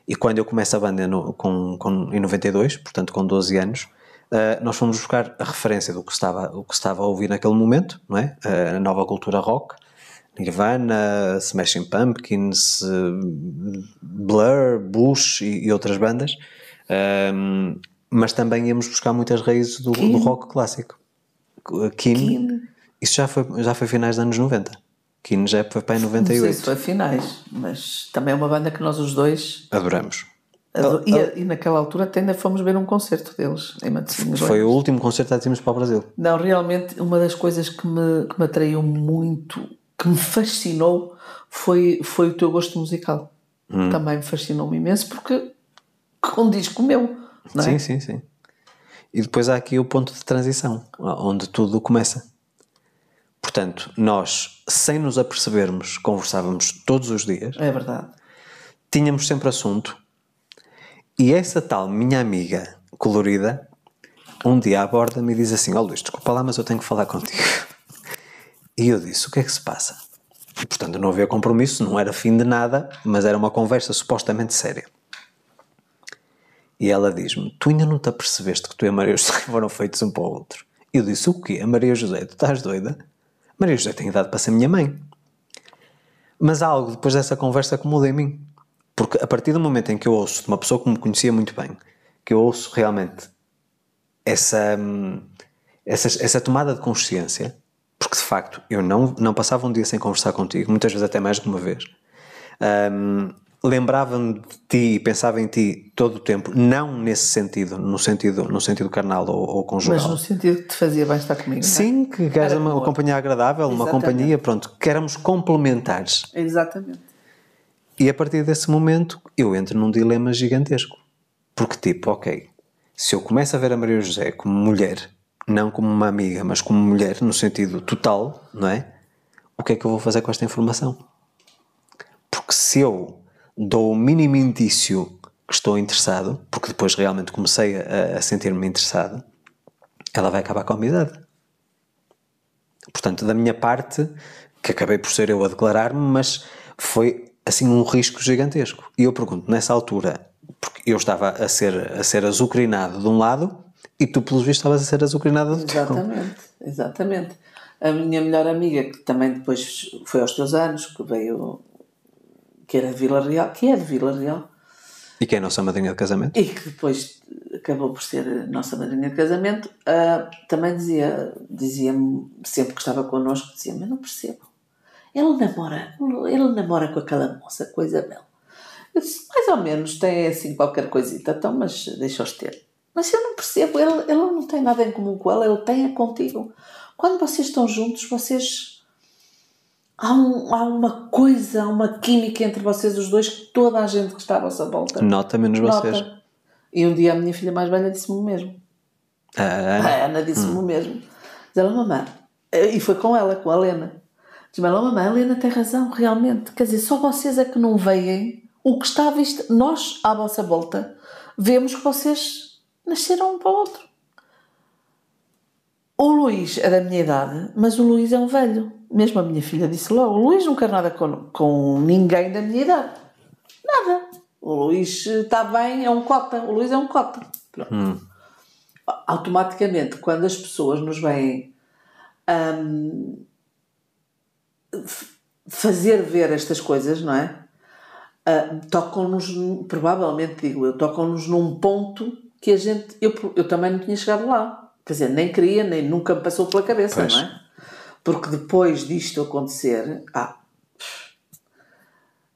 E quando eu começo a banda no, com, com, em 92, portanto com 12 anos, uh, nós fomos buscar a referência do que estava, o que estava a ouvir naquele momento, não é? Uh, a nova cultura rock, Nirvana, Smashing Pumpkins, uh, Blur, Bush e, e outras bandas. Um, ehm, mas também íamos buscar muitas raízes do, do rock clássico. Uh, Kim, Kim, isso já foi, já foi finais dos anos 90. Kim já foi é para em 98. Não sei se foi finais, mas também é uma banda que nós os dois adoramos. Ador ah, e, ah. e, naquela altura até ainda fomos ver um concerto deles em Matosinhos. Foi o último concerto que tínhamos para o Brasil. Não, realmente uma das coisas que me, que me atraiu muito, que me fascinou, foi, foi o teu gosto musical. Hum. Também me fascinou-me imenso porque com um disco meu não é? Sim, sim, sim. E depois há aqui o ponto de transição, onde tudo começa. Portanto, nós, sem nos apercebermos, conversávamos todos os dias. É verdade. Tínhamos sempre assunto. E essa tal minha amiga colorida, um dia aborda-me e diz assim: Ó Luís, desculpa lá, mas eu tenho que falar contigo. E eu disse: O que é que se passa? E, portanto, não havia compromisso, não era fim de nada, mas era uma conversa supostamente séria. E ela diz-me: Tu ainda não te apercebeste que tu e a Maria José foram feitos um para o outro? Eu disse: O quê? A Maria José, tu estás doida? Maria José tem idade para ser minha mãe. Mas há algo depois dessa conversa que muda em mim. Porque a partir do momento em que eu ouço de uma pessoa que me conhecia muito bem, que eu ouço realmente essa, hum, essa, essa tomada de consciência, porque de facto eu não, não passava um dia sem conversar contigo, muitas vezes até mais de uma vez. Um, lembrava-me de ti e pensava em ti todo o tempo, não nesse sentido, no sentido, no sentido carnal ou, ou conjugal. Mas no sentido que te fazia bem estar comigo. É? Sim, é? que era uma, companhia agradável, Exatamente. uma companhia, pronto, que éramos complementares. Exatamente. E a partir desse momento eu entro num dilema gigantesco. Porque, tipo, ok, se eu começo a ver a Maria José como mulher, não como uma amiga, mas como mulher no sentido total, não é? O que é que eu vou fazer com esta informação? Porque se eu dou o mínimo indício que estou interessado, porque depois realmente comecei a, a sentir-me interessado, ela vai acabar com a amizade. Portanto, da minha parte, que acabei por ser eu a declarar-me, mas foi assim um risco gigantesco. E eu pergunto, nessa altura, porque eu estava a ser, a ser azucrinado de um lado e tu, pelos vistos, estavas a ser azucrinado do outro. Exatamente, exatamente. A minha melhor amiga, que também depois foi aos teus anos, que veio que era de Vila Real, que é de Vila Real. E que é a nossa madrinha de casamento. E que depois acabou por ser a nossa madrinha de casamento, uh, também dizia, dizia-me, sempre que estava connosco, dizia mas não percebo. Ele namora, ele namora com aquela moça, coisa bela. Eu disse, mais ou menos, tem assim qualquer coisita, então, mas deixa-os ter. Mas eu não percebo, ele, ele não tem nada em comum com ela, ele tem a é contigo. Quando vocês estão juntos, vocês há, um, há uma coisa, há uma química entre vocês os dois que toda a gente que está à vossa volta. Nota menos Nota. vocês. E um dia a minha filha mais velha disse-me o mesmo. A Ana, a Ana disse-me hum. o mesmo. Diz ela, mamãe, e foi com ela, com a Lena. Diz-me ela, mamãe, a Lena tem razão, realmente. Quer dizer, só vocês é que não veem o que está a vista. Nós, à vossa volta, vemos que vocês nasceram um para o outro. O Luís é da minha idade, mas o Luís é um velho. Mesmo a minha filha disse logo: o Luís não quer nada com, com ninguém da minha idade. Nada. O Luís está eh, bem, é um cota. O Luís é um cota. Hum. Automaticamente, quando as pessoas nos vêm hum, fazer ver estas coisas, não é? Uh, tocam-nos, provavelmente digo eu, tocam-nos num ponto que a gente. Eu, eu também não tinha chegado lá. Quer dizer, nem queria, nem nunca me passou pela cabeça, pois. não é? Porque depois disto acontecer, ah,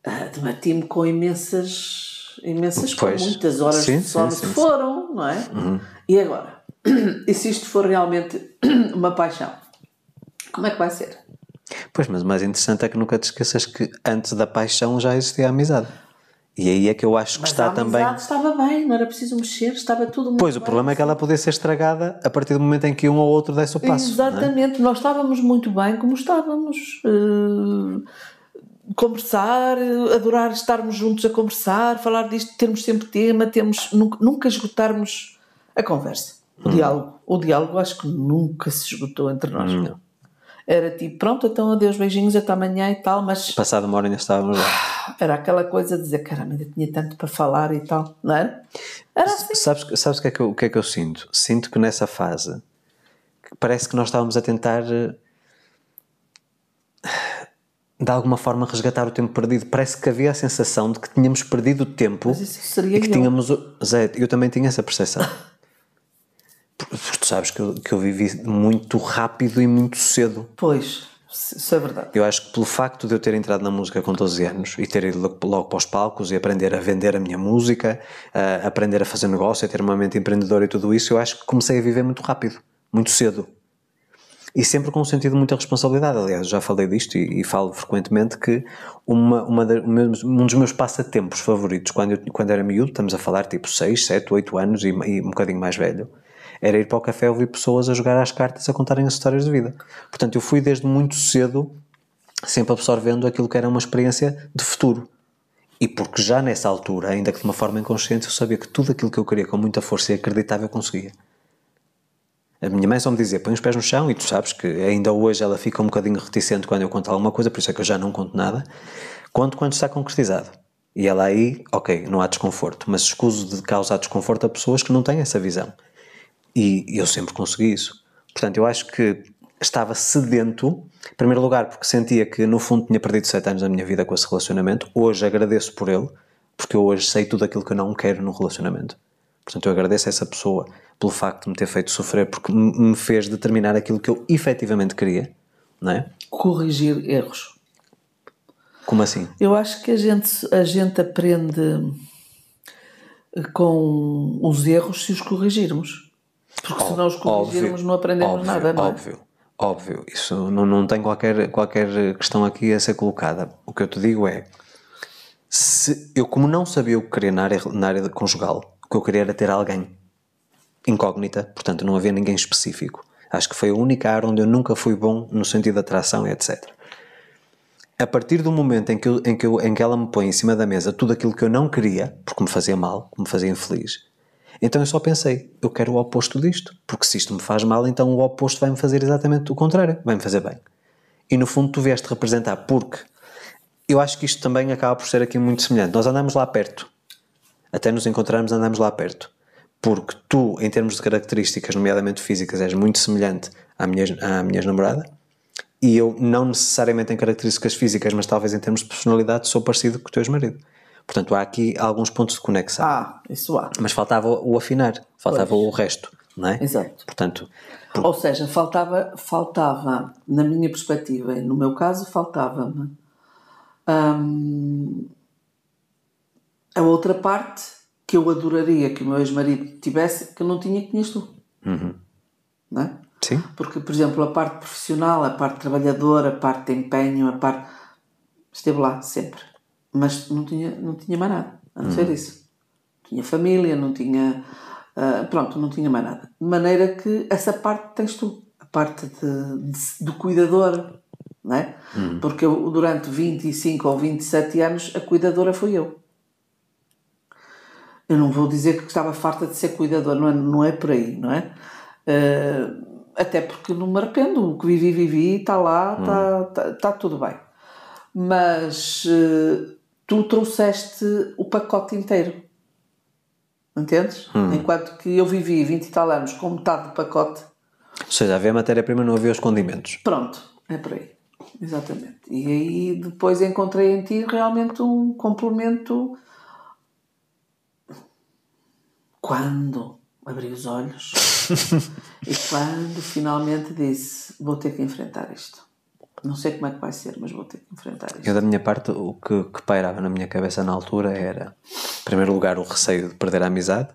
ah debati-me com imensas, imensas, coisas, muitas horas sim, de sono que foram, não é? Uhum. E agora? E se isto for realmente uma paixão, como é que vai ser? Pois, mas o mais interessante é que nunca te esqueças que antes da paixão já existia a amizade. E aí é que eu acho que Mas está a também. estava bem, não era preciso mexer, estava tudo muito Pois, bem. o problema é que ela podia ser estragada a partir do momento em que um ou outro desse o passo. É? Exatamente, é? nós estávamos muito bem como estávamos. Uh, conversar, adorar estarmos juntos a conversar, falar disto, termos sempre tema, temos, nunca, nunca esgotarmos a conversa, o hum. diálogo. O diálogo acho que nunca se esgotou entre nós, hum. não. Era tipo, pronto, então adeus, beijinhos, até amanhã e tal, mas. Passado uma hora ainda estávamos lá. Era aquela coisa de dizer, caramba, ainda tinha tanto para falar e tal, não é? era? Era assim. Sabes, sabes que é que eu, o que é que eu sinto? Sinto que nessa fase parece que nós estávamos a tentar eh, de alguma forma resgatar o tempo perdido. Parece que havia a sensação de que tínhamos perdido o tempo e que eu. tínhamos. Zé, eu também tinha essa percepção. tu sabes que eu, que eu vivi muito rápido e muito cedo. Pois, isso é verdade. Eu acho que pelo facto de eu ter entrado na música com 12 anos e ter ido logo para os palcos e aprender a vender a minha música, a aprender a fazer negócio, a ter uma mente empreendedora e tudo isso, eu acho que comecei a viver muito rápido, muito cedo. E sempre com um sentido de muita responsabilidade. Aliás, já falei disto e, e falo frequentemente que uma, uma um dos meus passatempos favoritos quando, eu, quando era miúdo, estamos a falar tipo 6, 7, 8 anos e, e um bocadinho mais velho, era ir para o café ouvir pessoas a jogar às cartas, a contarem as histórias de vida. Portanto, eu fui desde muito cedo sempre absorvendo aquilo que era uma experiência de futuro. E porque já nessa altura, ainda que de uma forma inconsciente, eu sabia que tudo aquilo que eu queria com muita força e acreditava eu conseguia. A minha mãe só me dizia: põe os pés no chão, e tu sabes que ainda hoje ela fica um bocadinho reticente quando eu conto alguma coisa, por isso é que eu já não conto nada. Conto quando está concretizado. E ela aí, ok, não há desconforto, mas escuso de causar desconforto a pessoas que não têm essa visão. E eu sempre consegui isso. Portanto, eu acho que estava sedento, em primeiro lugar, porque sentia que no fundo tinha perdido sete anos da minha vida com esse relacionamento. Hoje agradeço por ele, porque eu hoje sei tudo aquilo que eu não quero no relacionamento. Portanto, eu agradeço a essa pessoa pelo facto de me ter feito sofrer, porque me fez determinar aquilo que eu efetivamente queria, não é? Corrigir erros. Como assim? Eu acho que a gente, a gente aprende com os erros se os corrigirmos. Porque se não os corrigirmos não aprendemos óbvio, nada, não é? Óbvio, óbvio. Isso não, não tem qualquer, qualquer questão aqui a ser colocada. O que eu te digo é, se, eu como não sabia o que queria na área, na área conjugal, o que eu queria era ter alguém incógnita, portanto não havia ninguém específico. Acho que foi a única área onde eu nunca fui bom no sentido de atração e etc. A partir do momento em que, eu, em, que eu, em que ela me põe em cima da mesa tudo aquilo que eu não queria, porque me fazia mal, me fazia infeliz, então eu só pensei, eu quero o oposto disto, porque se isto me faz mal, então o oposto vai-me fazer exatamente o contrário, vai-me fazer bem. E no fundo tu vieste representar, porque eu acho que isto também acaba por ser aqui muito semelhante. Nós andamos lá perto, até nos encontrarmos, andamos lá perto. Porque tu, em termos de características, nomeadamente físicas, és muito semelhante à minha, à minha namorada, e eu, não necessariamente em características físicas, mas talvez em termos de personalidade, sou parecido com o teu ex-marido. Portanto, há aqui alguns pontos de conexão. Ah, isso há. Mas faltava o afinar, faltava pois. o resto, não é? Exato. Portanto, por... Ou seja, faltava, faltava, na minha perspectiva, e no meu caso, faltava-me hum, a outra parte que eu adoraria que o meu ex-marido tivesse, que eu não tinha que tinhas tu. Uhum. Não é? Sim. Porque, por exemplo, a parte profissional, a parte trabalhadora, a parte de empenho, a parte. esteve lá sempre. Mas não tinha, não tinha mais nada, a não ser hum. isso. tinha família, não tinha. Uh, pronto, não tinha mais nada. De maneira que essa parte tens tu, a parte de, de, do cuidador, não é? Hum. Porque eu, durante 25 ou 27 anos a cuidadora fui eu. Eu não vou dizer que estava farta de ser cuidadora, não é, não é por aí, não é? Uh, até porque não me arrependo, o que vivi, vivi, está lá, está hum. tá, tá, tudo bem. Mas ah, tu trouxeste o pacote inteiro. Entendes? Hum. Enquanto que eu vivi 20 e tal anos com metade do pacote. Ou seja, havia matéria-prima, não havia os condimentos. Pronto, é por aí. Exatamente. E aí depois encontrei em ti realmente um complemento. Quando abri os olhos e quando finalmente disse: vou ter que enfrentar isto. Não sei como é que vai ser, mas vou ter que enfrentar isso. Eu, da minha parte, o que, que pairava na minha cabeça na altura era, em primeiro lugar, o receio de perder a amizade,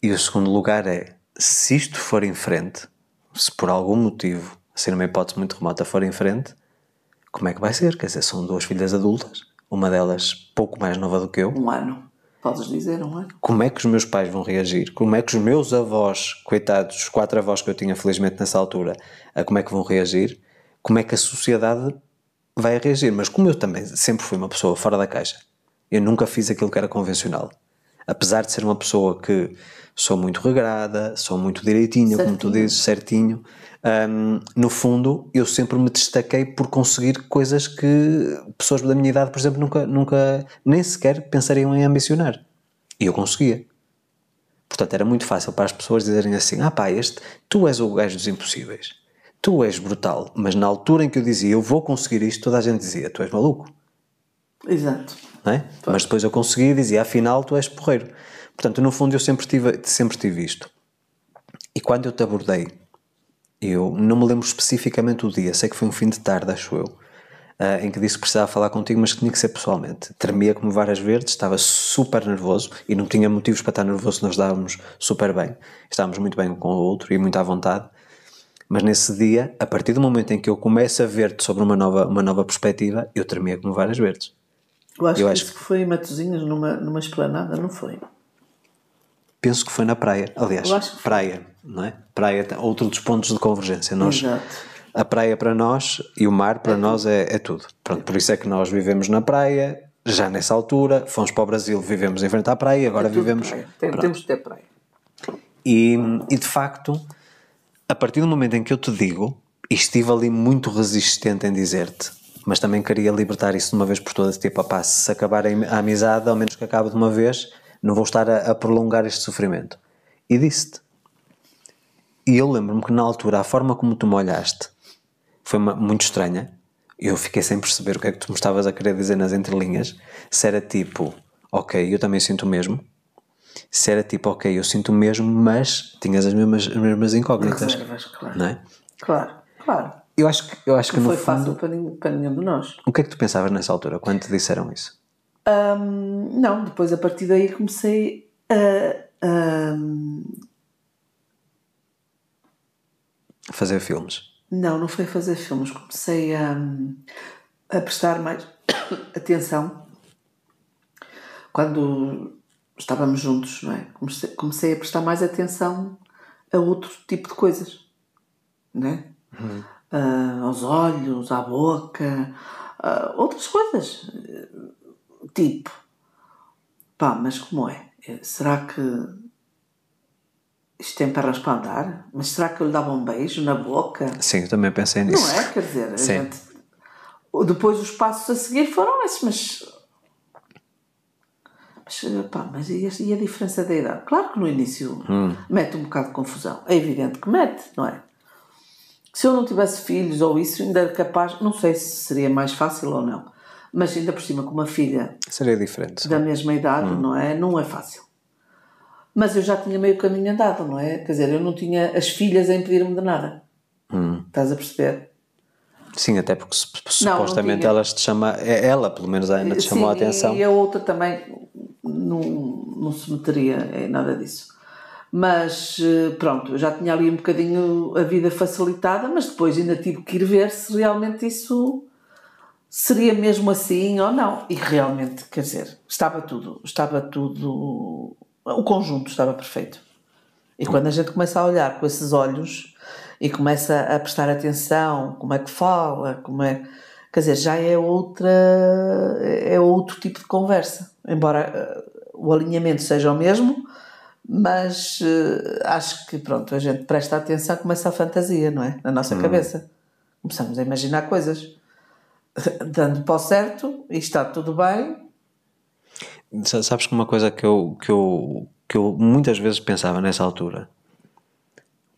e o segundo lugar é, se isto for em frente, se por algum motivo, assim numa hipótese muito remota, for em frente, como é que vai ser? Quer dizer, são duas filhas adultas, uma delas pouco mais nova do que eu. Um ano, podes dizer, um ano. Como é que os meus pais vão reagir? Como é que os meus avós, coitados, os quatro avós que eu tinha felizmente nessa altura, a como é que vão reagir? como é que a sociedade vai reagir. Mas como eu também sempre fui uma pessoa fora da caixa, eu nunca fiz aquilo que era convencional. Apesar de ser uma pessoa que sou muito regrada, sou muito direitinho, certinho. como tu dizes, certinho, um, no fundo eu sempre me destaquei por conseguir coisas que pessoas da minha idade, por exemplo, nunca, nunca nem sequer pensariam em ambicionar. E eu conseguia. Portanto, era muito fácil para as pessoas dizerem assim: ah, pá, este, tu és o gajo dos impossíveis tu és brutal. Mas na altura em que eu dizia eu vou conseguir isto, toda a gente dizia tu és maluco. Exato. É? Mas depois eu consegui e dizia afinal tu és porreiro. Portanto, no fundo eu sempre tive, sempre tive isto. E quando eu te abordei, eu não me lembro especificamente o dia, sei que foi um fim de tarde, acho eu, uh, em que disse que precisava falar contigo, mas que tinha que ser pessoalmente. Tremia como varas verdes, estava super nervoso e não tinha motivos para estar nervoso, nós dávamos super bem. Estávamos muito bem um com o outro e muito à vontade. Mas nesse dia, a partir do momento em que eu começo a ver-te sobre uma nova, uma nova perspectiva, eu tremia como várias verdes. Eu acho, eu que, acho que... que foi em Matosinhos, numa, numa esplanada, não foi? Penso que foi na praia. Aliás, praia, não é? Praia, outro dos pontos de convergência. Nós, Exato a praia para nós e o mar para é nós é, é, tudo. Pronto, por isso é que nós vivemos na praia, já nessa altura, fomos para o Brasil, vivemos em frente à praia, agora é vivemos. Praia. Tem, temos de ter praia. E, e de facto, a partir do momento em que eu te digo, e estive ali muito resistente em dizer-te, mas também queria libertar isso de uma vez por todas, tipo, pá, se acabar a amizade, ao menos que acabe de uma vez, não vou estar a, a prolongar este sofrimento. E disse-te. E eu lembro-me que na altura, a forma como tu me olhaste foi uma, muito estranha. Eu fiquei sem perceber o que é que tu me estavas a querer dizer nas entrelinhas. Se era tipo, ok, eu também sinto o mesmo, se era tipo, ok, eu sinto o mesmo, mas tinhas as mesmas, as mesmas incógnitas. Reservas, claro. Não é? Claro, claro. Eu acho que, eu acho que não foi fundo, fácil para nenhum, de nós. O que é que tu pensavas nessa altura, quando te disseram isso? Um, não, depois a partir daí comecei a. a... Fazer filmes? Não, não foi fazer filmes. Comecei a, a prestar mais atenção quando estávamos juntos, não é? Comecei, comecei a prestar mais atenção a outro tipo de coisas, não é? Uhum. Uh, aos olhos, à boca, uh, outras coisas. Tipo, pá, mas como é? Eh, será que isto tem para andar? Mas será que eu lhe dava um beijo na boca? Sim, eu também pensei nisso. Não é? Quer dizer, Sim. Gente... Depois os passos a seguir foram esses, mas mas, eh, pá, mas e, a, diferença da idade? Claro que no início hum. mete um bocado de confusão. É evidente que mete, não é? Se eu não tivesse filhos ou isso, ainda era capaz, não sei se seria mais fácil ou não, mas ainda por cima com uma filha seria diferente da mesma idade, hum. não é? Não é fácil. Mas eu já tinha meio caminho andado, não é? Quer dizer, eu não tinha as filhas a impedir-me de nada. Hum. Estás a perceber? Sim, até porque supostamente não, não elas te chamam, é ela pelo menos ainda eh, te chamou Sim, a atenção. E a outra também, não, não se meteria em nada disso. Mas eh, pronto, eu já tinha ali um bocadinho a vida facilitada, mas depois ainda tive que ir ver se realmente isso seria mesmo assim ou não. E realmente, quer dizer, estava tudo, estava tudo, o conjunto estava perfeito. E quando a gente começa a olhar com esses olhos e começa a prestar atenção, como é que fala, como é, quer dizer, já é outra, é outro tipo de conversa embora eh, o alinhamento seja o mesmo, mas uh, acho que pronto, a gente presta atenção, começa a fantasia, não é? Na nossa hum. cabeça. Começamos a imaginar coisas. Dando para o certo e está tudo bem. Sabes que uma coisa que eu, que eu, que eu muitas vezes pensava nessa altura,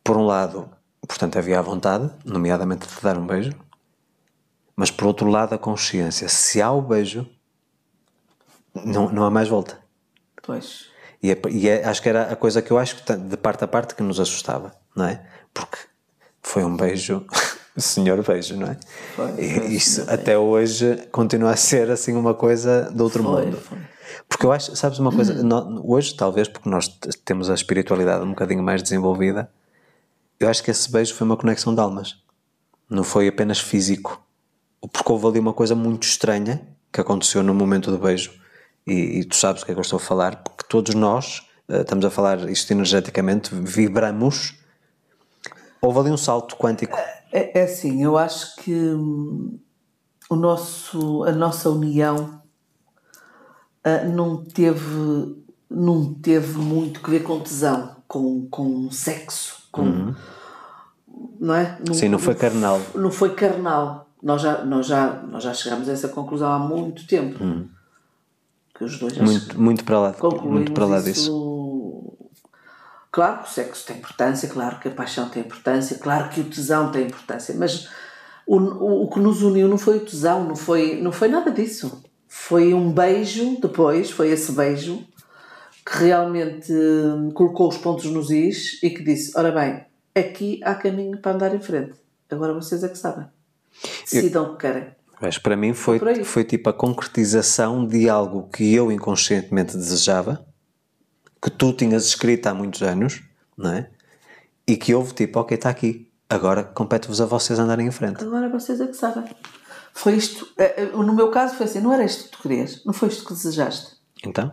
por um lado, portanto, havia a vontade, nomeadamente de te dar um beijo, mas por outro lado, a consciência, se há o beijo, não, não há mais volta. Pois. E, é, e é, acho que era a coisa que eu acho que de parte a parte que nos assustava, não é? Porque foi um beijo, senhor beijo, não é? Foi, foi e isso até hoje continua a ser assim uma coisa do outro foi, mundo. Foi. Porque eu acho, sabes uma coisa, nós, hoje talvez porque nós temos a espiritualidade um bocadinho mais desenvolvida, eu acho que esse beijo foi uma conexão de almas. Não foi apenas físico. Porque houve ali uma coisa muito estranha que aconteceu no momento do beijo e, e, tu sabes o que é que eu estou a falar, porque todos nós, eh, estamos a falar isto energeticamente, vibramos. Houve ali um salto quântico. É, é, é assim, eu acho que hum, o nosso, a nossa união uh, não, teve, não teve muito que ver com tesão, com, com sexo, com. Uhum. Não é? Não, Sim, não foi carnal. Não, foi carnal. Nós já, nós, já, nós já chegámos a essa conclusão há muito tempo. Uhum que os dois muito, muito para lá, muito para lá isso, disso. Claro que o sexo tem importância, claro que a paixão tem importância, claro que o tesão tem importância, mas o, o, o que nos uniu não foi o tesão, não foi, não foi nada disso. Foi um beijo depois, foi esse beijo que realmente hum, colocou os pontos nos is e que disse: Ora bem, aqui há caminho para andar em frente. Agora vocês é que sabem. Decidam o que querem. Mas para mim foi, foi, foi tipo a concretização de algo que eu inconscientemente desejava, que tu tinhas escrito há muitos anos, não é? E que houve tipo, ok, está aqui. Agora compete-vos a vocês andarem em frente. Agora vocês é que sabem. Foi isto. Eh, eh, no meu caso foi assim, não era isto que tu querias, não foi isto que desejaste. Então?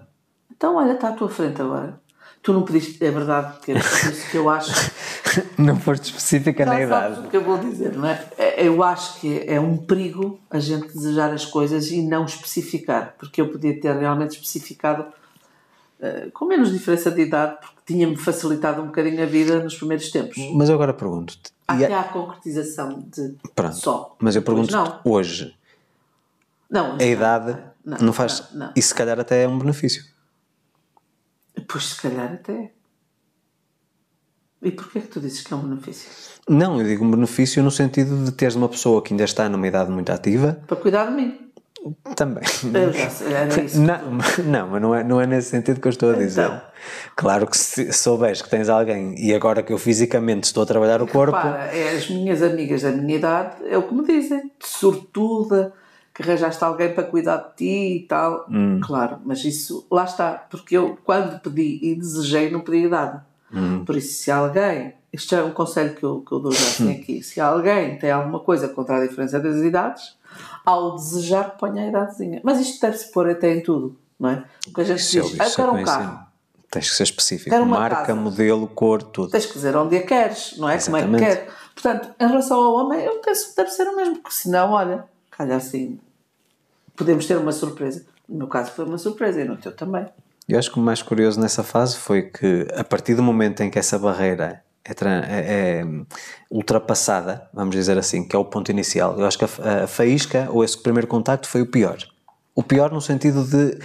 Então, olha, está à tua frente agora. Tu não pediste, é verdade, que é isso que eu acho. não foste específica tá, na idade. o que eu vou dizer, não é? é? Eu acho que é um perigo a gente desejar as coisas e não especificar, porque eu podia ter realmente especificado eh, com menos diferença de idade, porque tinha-me facilitado um bocadinho a vida nos primeiros tempos. Mas agora pergunto-te. Até há a é- concretização de Pronto, só. Mas eu pergunto-te hoje. Não, a idade não, não faz. Não, não. E se calhar até é um benefício. Pois se calhar até. E porquê é que tu dizes que é um benefício? Não, eu digo um benefício no sentido de teres uma pessoa que ainda está numa idade muito ativa. Para cuidar de mim. Também. não, não, mas não é, não é nesse sentido que eu estou a dizer. Então, claro que se souberes que tens alguém e agora que eu fisicamente estou a trabalhar o corpo. Para, é, as minhas amigas da minha idade é o que me dizem. Sortuda que arranjaste alguém para cuidar de ti e tal. Hum. Claro, mas isso lá está, porque eu quando pedi e desejei não pedi nada. Hum. Por isso, se alguém, este é um conselho que eu, que eu dou já assim hum. aqui, se alguém tem alguma coisa contra a diferença das idades, ao desejar ponha a idadezinha. Mas isto deve-se pôr até em tudo, não é? Porque a gente diz, ah, eu quero um carro. Tens que ser específico, marca, casa. modelo, cor, tudo. Tens que dizer onde a queres, não é? Exatamente. Como é que queres. Portanto, em relação ao homem, eu penso que deve ser o mesmo, porque senão, olha, calha assim, podemos ter uma surpresa. No meu caso foi uma surpresa e no teu também. Eu acho que o mais curioso nessa fase foi que, a partir do momento em que essa barreira é, é, é, ultrapassada, vamos dizer assim, que é o ponto inicial, eu acho que a, a faísca ou esse primeiro contacto foi o pior. O pior no sentido de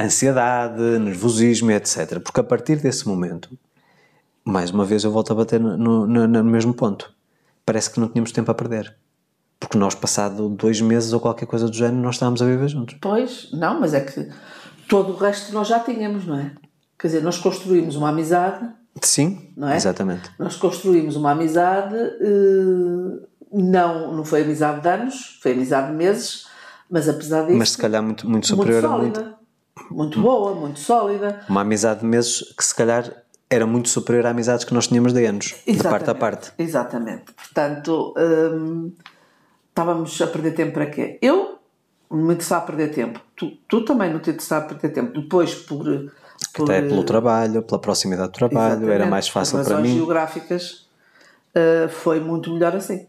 ansiedade, nervosismo, etc. Porque a partir desse momento, mais uma vez eu volto a bater no, no, no mesmo ponto. Parece que não tínhamos tempo a perder. Porque nós, passado dois meses ou qualquer coisa do género, nós estávamos a viver juntos. Pois, não, mas é que todo o resto nós já tínhamos, não é? Quer dizer, nós construímos uma amizade. Sim, não é? exatamente. Nós construímos uma amizade, eh, não, não foi amizade de anos, foi amizade de meses, mas apesar disso. Mas se calhar muito, muito superior muito sólida, a muito. Muito boa, muito sólida. Uma amizade de meses que se calhar era muito superior a amizades que nós tínhamos de anos, exatamente, de parte a parte. Exatamente. Portanto, hum, estávamos a perder tempo para quê? Eu não me interessava perder tempo. Tu, tu também não te interessava perder tempo. Depois, por. por Até pelo trabalho, pela proximidade do trabalho, era mais fácil para mim. razões geográficas uh, foi muito melhor assim.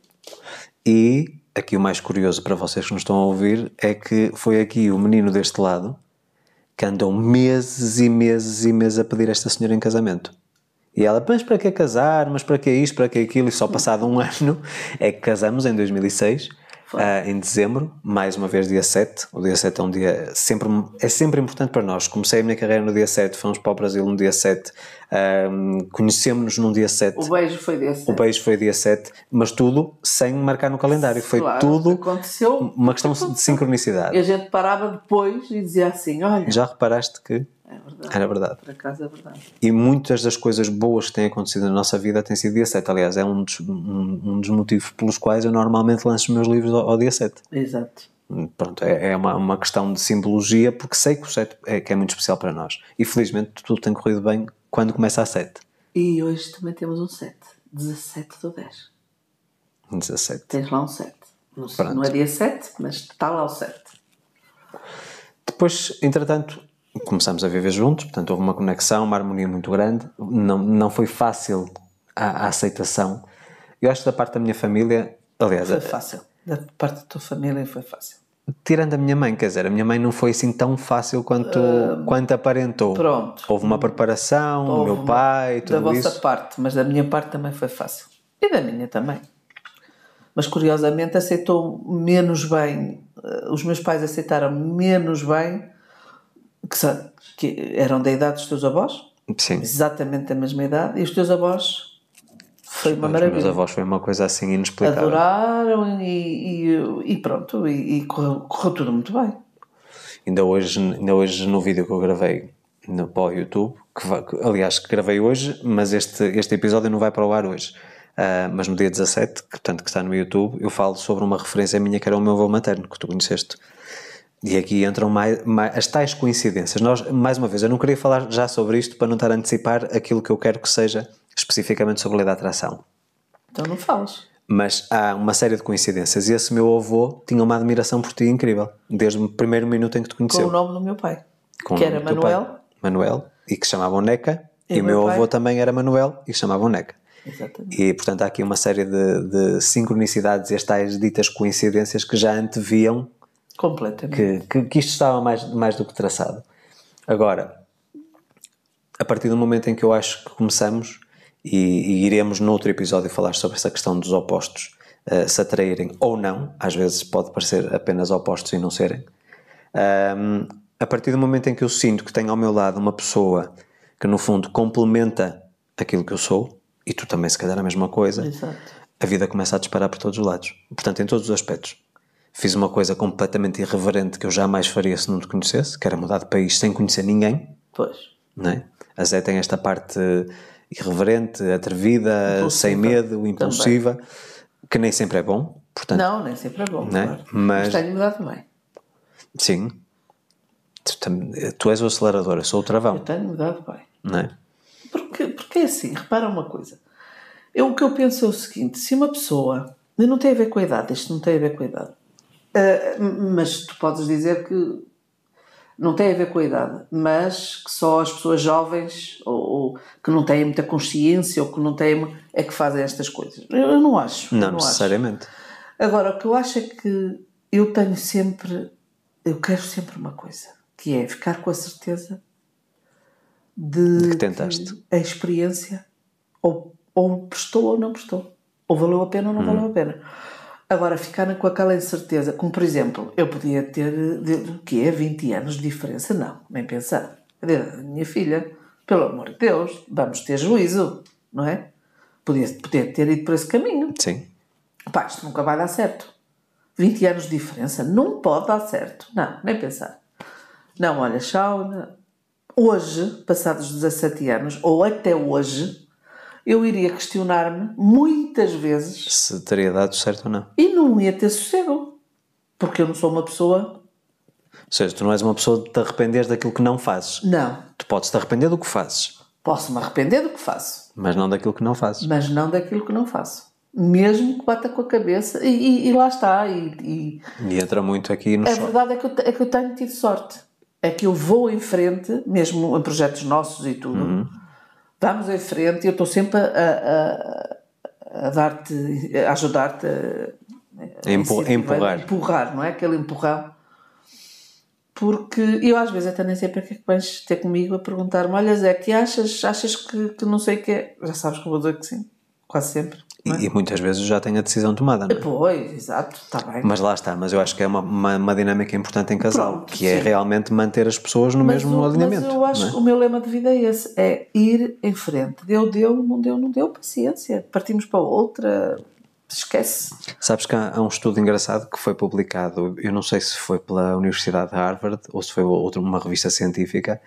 E aqui o mais curioso para vocês que nos estão a ouvir é que foi aqui o menino deste lado que andou meses e meses e meses a pedir esta senhora em casamento. E ela, mas para que casar? Mas para que isto? Para que aquilo? E só passado um ano é que casamos, em 2006, uh, ah, em dezembro, mais uma vez dia 7. O dia 7 é um dia sempre, é sempre importante para nós. Comecei a minha carreira no dia 7, fomos para o Brasil no dia 7, ah, conhecemos-nos num dia 7. O beijo foi dia 7. O beijo foi dia 7, mas tudo sem marcar no calendário. Foi claro, tudo aconteceu, uma questão aconteceu. de sincronicidade. E a gente parava depois e dizia assim: olha. Já reparaste que é verdade. Era verdade. Por acaso é verdade. E muitas das coisas boas que têm acontecido na nossa vida têm sido dia 7. Aliás, é um dos, um, um dos motivos pelos quais eu normalmente lanço os meus livros ao, ao dia 7. Exato. Pronto, é, é uma, uma, questão de simbologia, porque sei que o 7 é, que é muito especial para nós. E felizmente tudo tem corrido bem quando começa a 7. E hoje também temos um 7. 17 do 10. 17. Tens lá um 7. Não, não é dia 7, mas está lá o 7. Depois, entretanto, começámos a viver juntos, portanto houve uma conexão, uma harmonia muito grande. Não, não foi fácil a, a aceitação. Eu acho que da parte da minha família, aliás. Foi fácil. Da parte da tua família foi fácil. Tirando a minha mãe, quer dizer, a minha mãe não foi assim tão fácil quanto, uh, quanto aparentou. Pronto. Houve uma preparação, Houve o meu pai, tudo isso. Da vossa parte, mas da minha parte também foi fácil. E da minha também. Mas curiosamente aceitou menos bem, eh, os meus pais aceitaram menos bem que, que eram da idade dos teus avós? Sim. Exatamente da mesma idade. E os teus avós foi uma maravilha. Os meus avós foi uma coisa assim inexplicável. Adoraram e, e, e pronto, e, e correu, correu, tudo muito bem. Ainda hoje, ainda hoje no vídeo que eu gravei no, para o YouTube, que, vai, que aliás que gravei hoje, mas este, este episódio não vai para o ar hoje. Uh, mas no dia 17, que, portanto que está no YouTube, eu falo sobre uma referência minha que era o meu avô materno, que tu conheceste. E aqui entram mais, mais, as tais coincidências. Nós, mais uma vez, eu não queria falar já sobre isto para não estar a antecipar aquilo que eu quero que seja especificamente sobre a lei da atração. Então não falas. Mas há uma série de coincidências. E esse meu avô tinha uma admiração por ti incrível, desde o primeiro minuto em que te conheceu. Com o nome do meu pai, Com que era Manuel. Pai, Manuel, e que chamava Neca. E, e o meu avô também era Manuel e chamava Neca. Exatamente. E, portanto, há aqui uma série de, de sincronicidades e as tais ditas coincidências que já anteviam Completamente. Que, que, que, isto estava mais, mais do que traçado. Agora, a partir do momento em que eu acho que começamos, e, e iremos noutro episódio falar sobre essa questão dos opostos uh, se atraírem ou não, às vezes pode parecer apenas opostos e não serem. Um, ehm, a partir do momento em que eu sinto que tenho ao meu lado uma pessoa que, no fundo, complementa aquilo que eu sou, e tu também, se calhar, a mesma coisa, Exato. a vida começa a disparar por todos os lados. Portanto, em todos os aspectos Fiz uma coisa completamente irreverente que eu jamais faria se não te conhecesse, que era mudar de país sem conhecer ninguém. Pois. Não é? A Zé tem esta parte irreverente, atrevida, impulsiva. sem medo, impulsiva, também. que nem sempre é bom. Portanto, não, nem sempre é bom. Não é? Claro. Mas, Mas tem mudado também. Sim. Tu, és o acelerador, eu sou o travão. Eu tenho mudado bem. Não é? Porque, porque é assim, repara uma coisa. Eu, o que eu penso é o seguinte: se uma pessoa. Não tem a ver com a idade, isto não tem a ver com a idade. Ah, mas tu podes dizer que não tem a ver com a idade, mas que só as pessoas jovens ou, ou, que não têm muita consciência ou que não têm é que fazem estas coisas. Eu não acho. Não, não necessariamente. Acho. Agora, o que eu acho é que eu tenho sempre, eu quero sempre uma coisa, que é ficar com a certeza de, de que tentaste. Que a experiência ou, ou prestou ou não prestou, ou valeu a pena ou não hum. valeu a pena Agora, ficaram com aquela incerteza, como por exemplo, eu podia ter de, que é 20 anos de diferença, não, nem pensar. Minha filha, pelo amor de Deus, vamos ter juízo, não é? Podia, podia ter ido por esse caminho. Sim. Pá, isto nunca vai dar certo. 20 anos de diferença não pode dar certo. Não, nem pensar. Não, olha, Shauna, hoje, passados 17 anos, ou até hoje, eu iria questionar-me muitas vezes se teria dado certo ou não. E não ia ter sossego, porque eu não sou uma pessoa. Ou seja, tu não és uma pessoa de te arrepender daquilo que não fazes. Não. Tu podes te arrepender do que fazes. Posso me arrepender do que faço. Mas não daquilo que não fazes. Mas não daquilo que não faço. Mesmo que bata com a cabeça, e, e, e lá está. E, e, entra muito aqui no A verdade é que, eu, é que eu tenho tido sorte. É que eu vou em frente, mesmo em projetos nossos e tudo. Uhum vamos em frente, eu estou sempre a, a, a dar-te, a ajudar-te a, a, é? empurrar. empurrar, não é? Aquele empurrão. Porque eu às vezes até nem sei para que é que vens ter comigo a perguntar-me: olha, Zé, que achas? Achas que, que não sei o que é? Já sabes que eu vou dizer que sim, quase sempre. E, e, é? muitas vezes já tem a decisão tomada, não é? Pois, exato, está bem. Mas lá está, mas eu acho que é uma, uma, uma dinâmica importante em casal, Pronto, que é sim. é realmente manter as pessoas no mas mesmo o, alinhamento. Mas eu acho é? que é? o meu lema de vida é esse: é ir em frente. Deu, deu, não deu, não deu, paciência. Partimos para outra, esquece. Sabes que há, há, um estudo engraçado que foi publicado, eu não sei se foi pela Universidade de Harvard ou se foi outra, uma revista científica,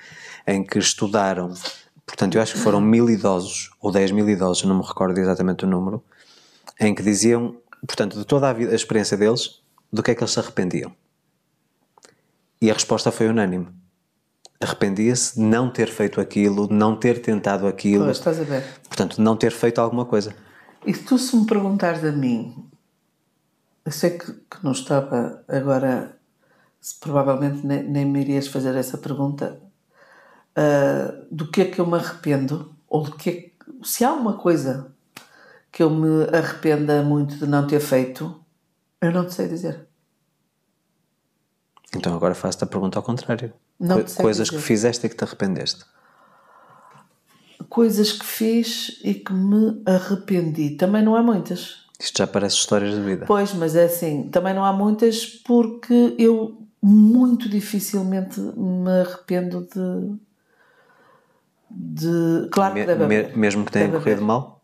em que estudaram Portanto, eu acho que foram mil idosos, ou dez mil idosos, não me recordo exatamente o número, em que diziam, portanto, de toda a, vida, a experiência deles, do que é que eles se arrependiam. E a resposta foi unânime. Arrependia-se de não ter feito aquilo, de não ter tentado aquilo. Pois, estás a ver. Portanto, de não ter feito alguma coisa. E se tu, se me perguntares a mim, eu sei que, que não estava agora, provavelmente nem, nem me irias fazer essa pergunta, uh, do que é que eu me arrependo, ou do que, é que se há uma coisa que eu me arrependa muito de não ter feito, eu não te sei dizer. Então agora faço-te a pergunta ao contrário. Não Co coisas dizer. que fizeste e que te arrependeste. Coisas que fiz e que me arrependi. Também não há muitas. Isto já parece histórias de vida. Pois, mas é assim, também não há muitas porque eu muito dificilmente me arrependo de de. Claro que deve haver. Mesmo que tenha corrido mal?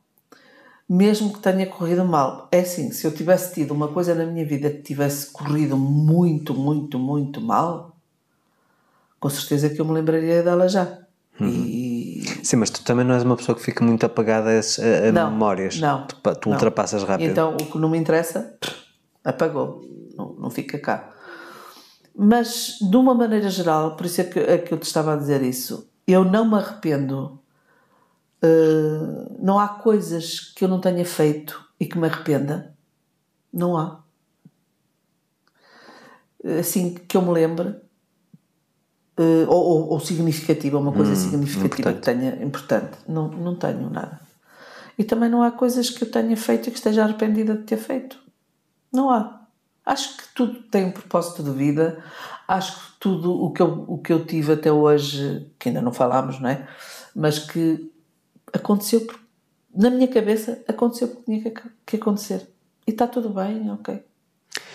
Mesmo que tenha corrido mal. É assim, se eu tivesse tido uma coisa na minha vida que tivesse corrido muito, muito, muito mal, com certeza que eu me lembraria dela já. Uhum. E... Sim, mas tu também não és uma pessoa que fica muito apagada a, a não, memórias. Não. Tu, tu não. ultrapassas rápido. Então, o que não me interessa, apagou. Não, não fica cá. Mas, de uma maneira geral, por isso é que, é que eu te estava a dizer isso, eu não me arrependo. Uh, não há coisas que eu não tenha feito e que me arrependa. Não há. Assim que eu me lembre, uh, ou, ou, ou, significativa, uma coisa hum, significativa importante. que tenha importante. Não, não tenho nada. E também não há coisas que eu tenha feito e que esteja arrependida de ter feito. Não há. Acho que tudo tem um propósito de vida, acho que tudo o que, eu, o que eu tive até hoje, que ainda não falámos, não é? Mas que aconteceu, na minha cabeça, aconteceu porque tinha que acontecer. E está tudo bem, ok.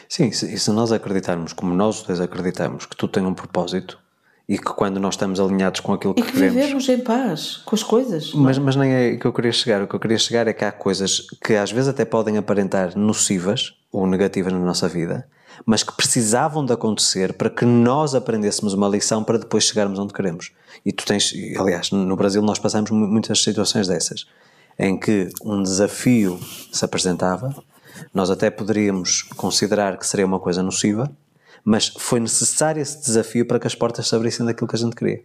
Sim, se, e se nós acreditarmos, como nós dois acreditamos, que tudo tem um propósito e que quando nós estamos alinhados com aquilo que, e que queremos... vivemos em paz com as coisas. Mas, mas nem é que eu queria chegar. O que eu queria chegar é que há coisas que às vezes até podem aparentar nocivas ou negativas na nossa vida, mas que precisavam de acontecer para que nós aprendêssemos uma lição para depois chegarmos onde queremos. E tu tens, aliás, no Brasil nós passamos muitas situações dessas, em que um desafio se apresentava, nós até poderíamos considerar que seria uma coisa nociva, mas foi necessário esse desafio para que as portas se abrissem daquilo que a gente queria.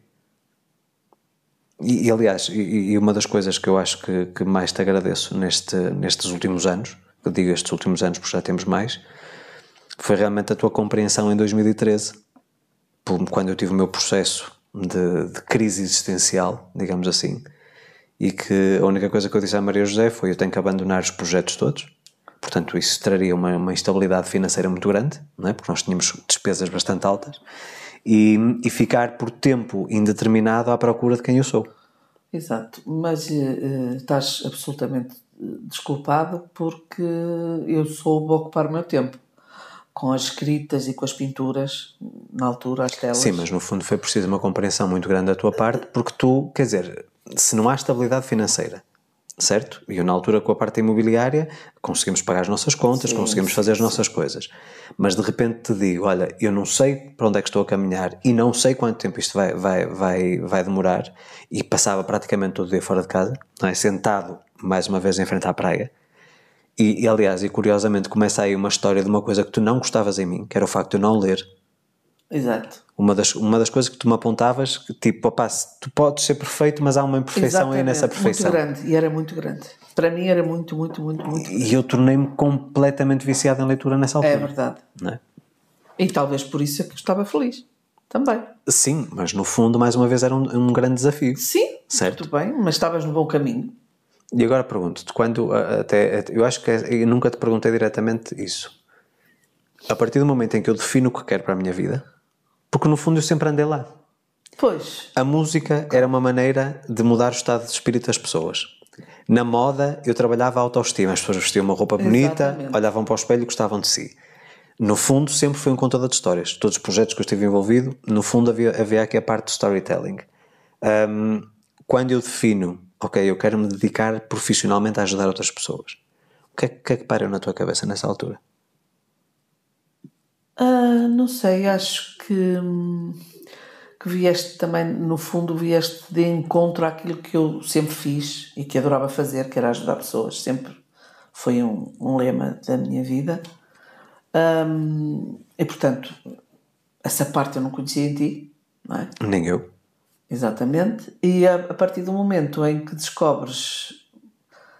E, e aliás, e, e, uma das coisas que eu acho que, que mais te agradeço neste, nestes últimos anos, que digo estes últimos anos porque já temos mais, foi realmente a tua compreensão em 2013, quando eu tive o meu processo de, de crise existencial, digamos assim, e que a única coisa que eu disse à Maria José foi eu tenho que abandonar os projetos todos, portanto isso traria uma, uma instabilidade financeira muito grande, não é? porque nós tínhamos despesas bastante altas, e, e ficar por tempo indeterminado à procura de quem eu sou. Exato, mas uh, estás absolutamente eh, desculpado porque eu soube ocupar o meu tempo com as escritas e com as pinturas na altura, as telas. Sim, mas no fundo foi preciso uma compreensão muito grande da tua parte, porque tu, quer dizer, se não há estabilidade financeira, certo? E eu, na altura, com a parte imobiliária, conseguimos pagar as nossas contas, sim, conseguimos sim, fazer as sim. nossas coisas. Mas de repente te digo: olha, eu não sei para onde é que estou a caminhar e não sei quanto tempo isto vai, vai, vai, vai demorar. E passava praticamente todo o dia fora de casa, é? sentado mais uma vez em frente à praia e, e, aliás, e curiosamente começa aí uma história de uma coisa que tu não gostavas em mim, que era o facto de eu não ler. Exato. Uma das, uma das coisas que tu me apontavas, que tipo, opá, tu podes ser perfeito, mas há uma imperfeição Exatamente. aí nessa perfeição. Muito grande, e era muito grande. Para mim era muito, muito, muito, muito. Grande. E eu tornei-me completamente viciado em leitura nessa é altura. É verdade. É? E talvez por isso é que eu estava feliz também. Sim, mas no fundo, mais uma vez, era um, um grande desafio. Sim, certo. muito bem, mas estavas no bom caminho. E agora pergunto-te, quando até, eu acho que é, eu nunca te perguntei diretamente isso. A partir do momento em que eu defino o que quero para a minha vida, porque no fundo eu sempre andei lá. Pois. A música era uma maneira de mudar o estado de espírito das pessoas. Na moda, eu trabalhava a autoestima. As pessoas vestiam uma roupa bonita, Exatamente. olhavam para o espelho e gostavam de si. No fundo, sempre foi um contador de histórias. Todos os projetos que eu estive envolvido, no fundo, havia, havia aqui a parte do storytelling. Um, quando eu defino ok, eu quero me dedicar profissionalmente a ajudar outras pessoas. O que é que, é que parou na tua cabeça nessa altura? Uh, não sei, acho que, que vieste também, no fundo, vieste de encontro àquilo que eu sempre fiz e que adorava fazer, que era ajudar pessoas. Sempre foi um, um lema da minha vida. Um, ah, e portanto, essa parte eu não conhecia em ti, não é? Nem eu. Exatamente. E a, a, partir do momento em que descobres.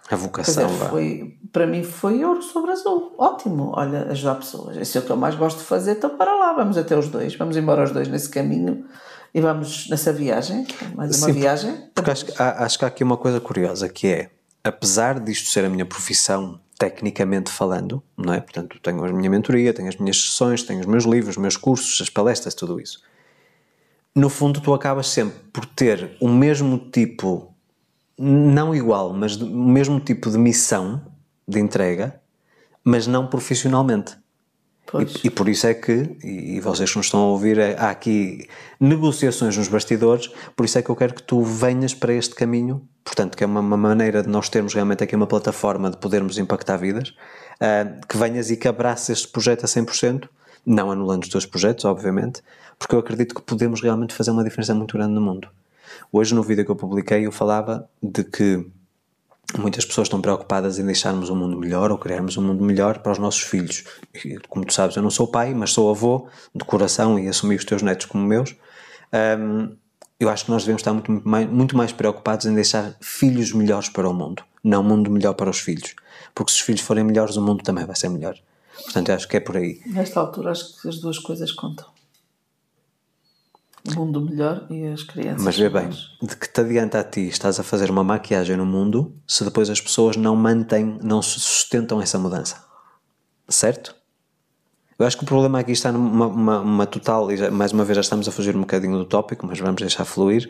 A vocação. Dizer, foi, para mim foi ouro sobre azul. Ótimo. Olha, ajudar pessoas. esse é o que eu mais gosto de fazer. Então, para lá, vamos até os dois. Vamos embora os dois nesse caminho e vamos nessa viagem. Mais uma Sim, viagem. Porque acho, acho que há aqui uma coisa curiosa que é: apesar disto ser a minha profissão, tecnicamente falando, não é? Portanto, tenho a minha mentoria, tenho as minhas sessões, tenho os meus livros, os meus cursos, as palestras, tudo isso no fundo tu acabas sempre por ter o mesmo tipo, não igual, mas o mesmo tipo de missão de entrega, mas não profissionalmente. E, e, por isso é que, e vocês que nos estão a ouvir, é, há aqui negociações nos bastidores, por isso é que eu quero que tu venhas para este caminho, portanto, que é uma, uma maneira de nós termos realmente aqui uma plataforma de podermos impactar vidas, uh, que venhas e que abraces este projeto a 100%, não anulando os teus projetos, obviamente, porque eu acredito que podemos realmente fazer uma diferença muito grande no mundo. Hoje, no vídeo que eu publiquei, eu falava de que muitas pessoas estão preocupadas em deixarmos um mundo melhor ou criarmos um mundo melhor para os nossos filhos. Como tu sabes, eu não sou pai, mas sou avô de coração e assumi os teus netos como meus. Um, eu acho que nós devemos estar muito, muito, mais, muito mais preocupados em deixar filhos melhores para o mundo, não um mundo melhor para os filhos. Porque se os filhos forem melhores, o mundo também vai ser melhor. Portanto, acho que é por aí. Nesta altura, acho que as duas coisas contam. O mundo melhor e as crianças. Mas vê bem, de que te adianta a ti estás a fazer uma maquiagem no mundo se depois as pessoas não mantêm, não sustentam essa mudança? Certo? Eu acho que o problema aqui está numa uma, uma total, e mais uma vez já estamos a fugir um bocadinho do tópico, mas vamos deixar fluir,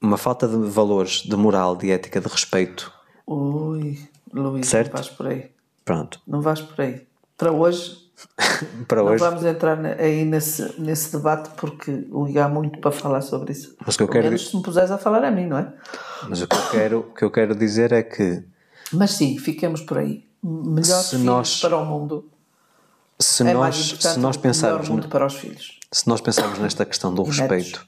uma falta de valores, de moral, de ética, de respeito. Ui, Luís, certo? não vais por aí. Pronto. Não vais por aí para hoje. para hoje. não vamos entrar aí nesse, nesse debate porque hoje há muito para falar sobre isso. Mas que eu Pelo quero menos se me puseres a falar a mim, não é? Mas o que eu quero, que eu quero dizer é que. Mas sim, fiquemos por aí. Melhor se nós, para o mundo. Se é nós, se nós pensarmos mundo para os filhos. Se nós pensarmos nesta questão do e respeito netos.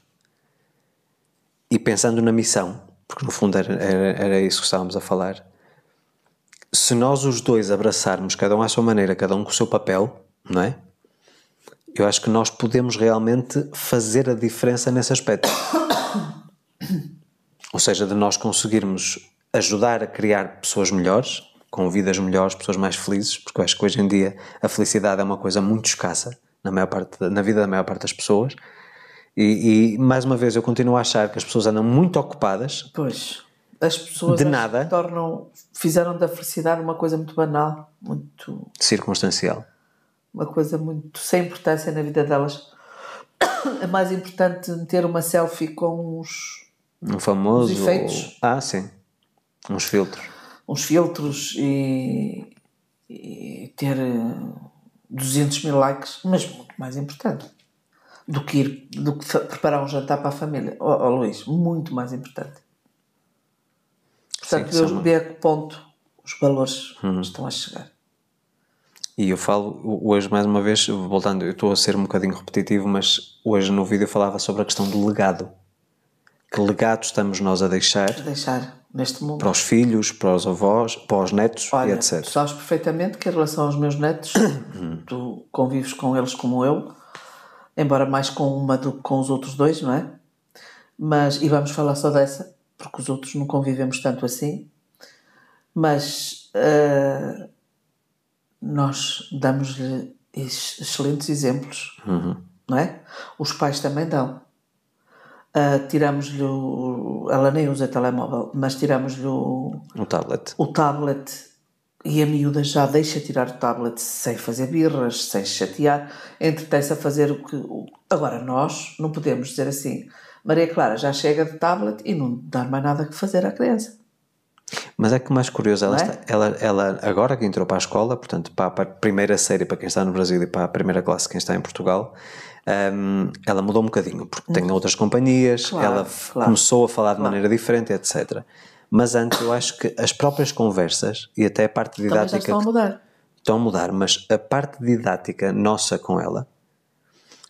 e pensando na missão, porque no fundo era, era, era isso que estávamos a falar se nós os dois abraçarmos, cada um à sua maneira, cada um com o seu papel, não é? Eu acho que nós podemos realmente fazer a diferença nesse aspecto. Ou seja, de nós conseguirmos ajudar a criar pessoas melhores, com vidas melhores, pessoas mais felizes, porque eu acho que hoje em dia a felicidade é uma coisa muito escassa na, maior parte, na vida da maior parte das pessoas. E, e mais uma vez, eu continuo a achar que as pessoas andam muito ocupadas. Pois as pessoas tornam, fizeram da felicidade uma coisa muito banal, muito circunstancial. Uma coisa muito sem importância na vida delas. É mais importante ter uma selfie com os um famoso os efeitos. Ou... Ah, sim. Uns filtros. Uns filtros e, e ter 200 eh, mil likes, mas muito mais importante do que ir do que preparar um jantar para a família. Ó oh, oh, Luís, muito mais importante. Portanto, Sim, é eu, a que ponto os valores uhum. estão a chegar. E eu falo hoje, mais uma vez, voltando, eu estou a ser um bocadinho repetitivo, mas hoje no vídeo eu falava sobre a questão do legado. Que legado estamos nós a deixar? A deixar neste mundo. Para os filhos, para os avós, para os netos Olha, e etc. Tu sabes perfeitamente que em relação aos meus netos, uhum. tu convives com eles como eu, embora mais com uma do que com os outros dois, não é? Mas, e vamos falar só dessa, porque os outros não convivemos tanto assim, mas uh, nós damos-lhe excelentes exemplos, uhum. não é? Os pais também dão. Uh, tiramos-lhe o. Ela nem usa telemóvel, mas tiramos-lhe o. O tablet. O tablet. E a miúda já deixa tirar o tablet sem fazer birras, sem chatear, entretém-se a fazer o que. Agora, nós não podemos dizer assim Maria Clara já chega de tablet e não dá mais nada que fazer à criança. Mas é que mais curioso, ela, é? está, ela, ela, agora que entrou para a escola, portanto para a primeira série para quem está no Brasil e para a primeira classe quem está em Portugal, um, ela mudou um bocadinho, porque tem outras companhias, claro, ela claro, começou a falar de claro. maneira diferente, etc. Mas antes eu acho que as próprias conversas e até a parte didática. estão a mudar. Estão a mudar, mas a parte didática nossa com ela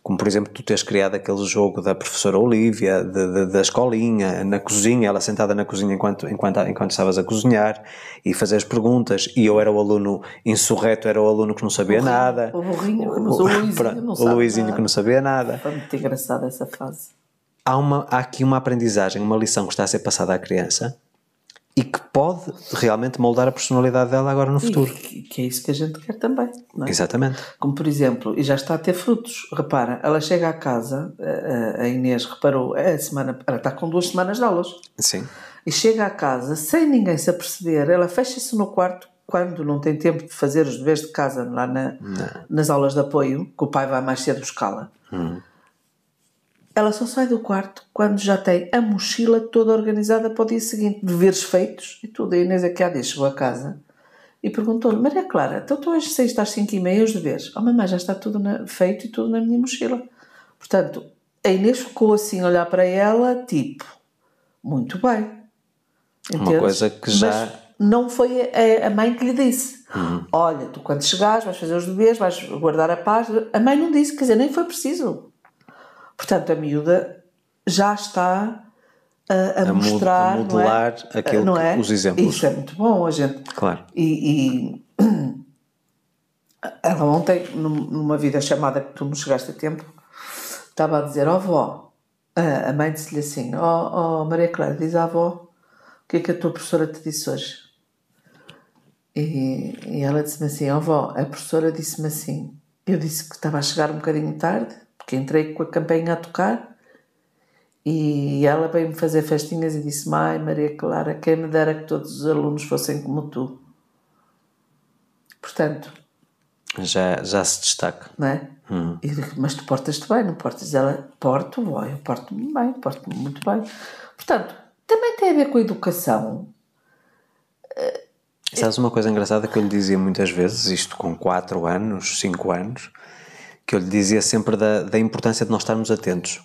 como por exemplo tu teres criado aquele jogo da professora Olivia, de, de, da escolinha, na cozinha, ela sentada na cozinha enquanto, enquanto, enquanto estavas a cozinhar e fazer as perguntas, e eu era o aluno insurreto, era o aluno que não sabia nada. O burrinho, o, Luizinho, o Luizinho que não sabia nada. Foi muito engraçada essa fase. Há, uma, há aqui uma aprendizagem, uma lição que está a ser passada à criança e que pode realmente moldar a personalidade dela agora no futuro. E que é isso que a gente quer também. É? Exatamente. Como por exemplo, e já está a ter frutos. Repara, ela chega à casa, a Inês reparou, é a semana, ela está com duas semanas de aulas. Sim. E chega à casa sem ninguém se aperceber, ela fecha-se no quarto quando não tem tempo de fazer os deveres de casa lá na, nas aulas de apoio, que o pai vai mais cedo buscá-la. Hum. Ela só sai do quarto quando já tem a mochila toda organizada para o dia seguinte, deveres feitos e tudo. A Inês é que há dias chegou a casa e perguntou-lhe, Maria Clara, então tu hoje saíste às 5 e meia os deveres. Oh mamãe, já está tudo na, feito e tudo na minha mochila. Portanto, a Inês ficou assim a olhar para ela, tipo, muito bem. Entendes? Uma coisa que já... Mas não foi a, a, mãe que lhe disse. Uhum. Olha, tu quando chegares vais fazer os deveres, vais guardar a paz. A mãe não disse, quer dizer, nem foi preciso. Portanto, a miúda já está a, a, a mostrar. a é? modelar é? aquilo não é? os exemplos. Isso é muito bom, a gente. Claro. E, e ela ontem, numa vida chamada que tu me chegaste a tempo, estava a dizer: Ó oh, vó, a mãe disse-lhe assim: Ó oh, oh, Maria Clara, diz à avó o que é que a tua professora te disse hoje. E, e ela disse-me assim: Ó oh, vó, a professora disse-me assim. Eu disse que estava a chegar um bocadinho tarde porque entrei com a campanha a tocar e ela veio-me fazer festinhas e disse: Mai, Maria Clara, quem me dera que todos os alunos fossem como tu. Portanto. Já, já se destaca. Não é? Hum. mas tu portas-te bem, não portas? Ela, porto, ó, eu porto-me bem, porto-me muito bem. Portanto, também tem a ver com a educação. Sabes uma coisa engraçada que eu lhe dizia muitas vezes, isto com 4 anos, 5 anos, que eu lhe dizia sempre da, da importância de nós estarmos atentos.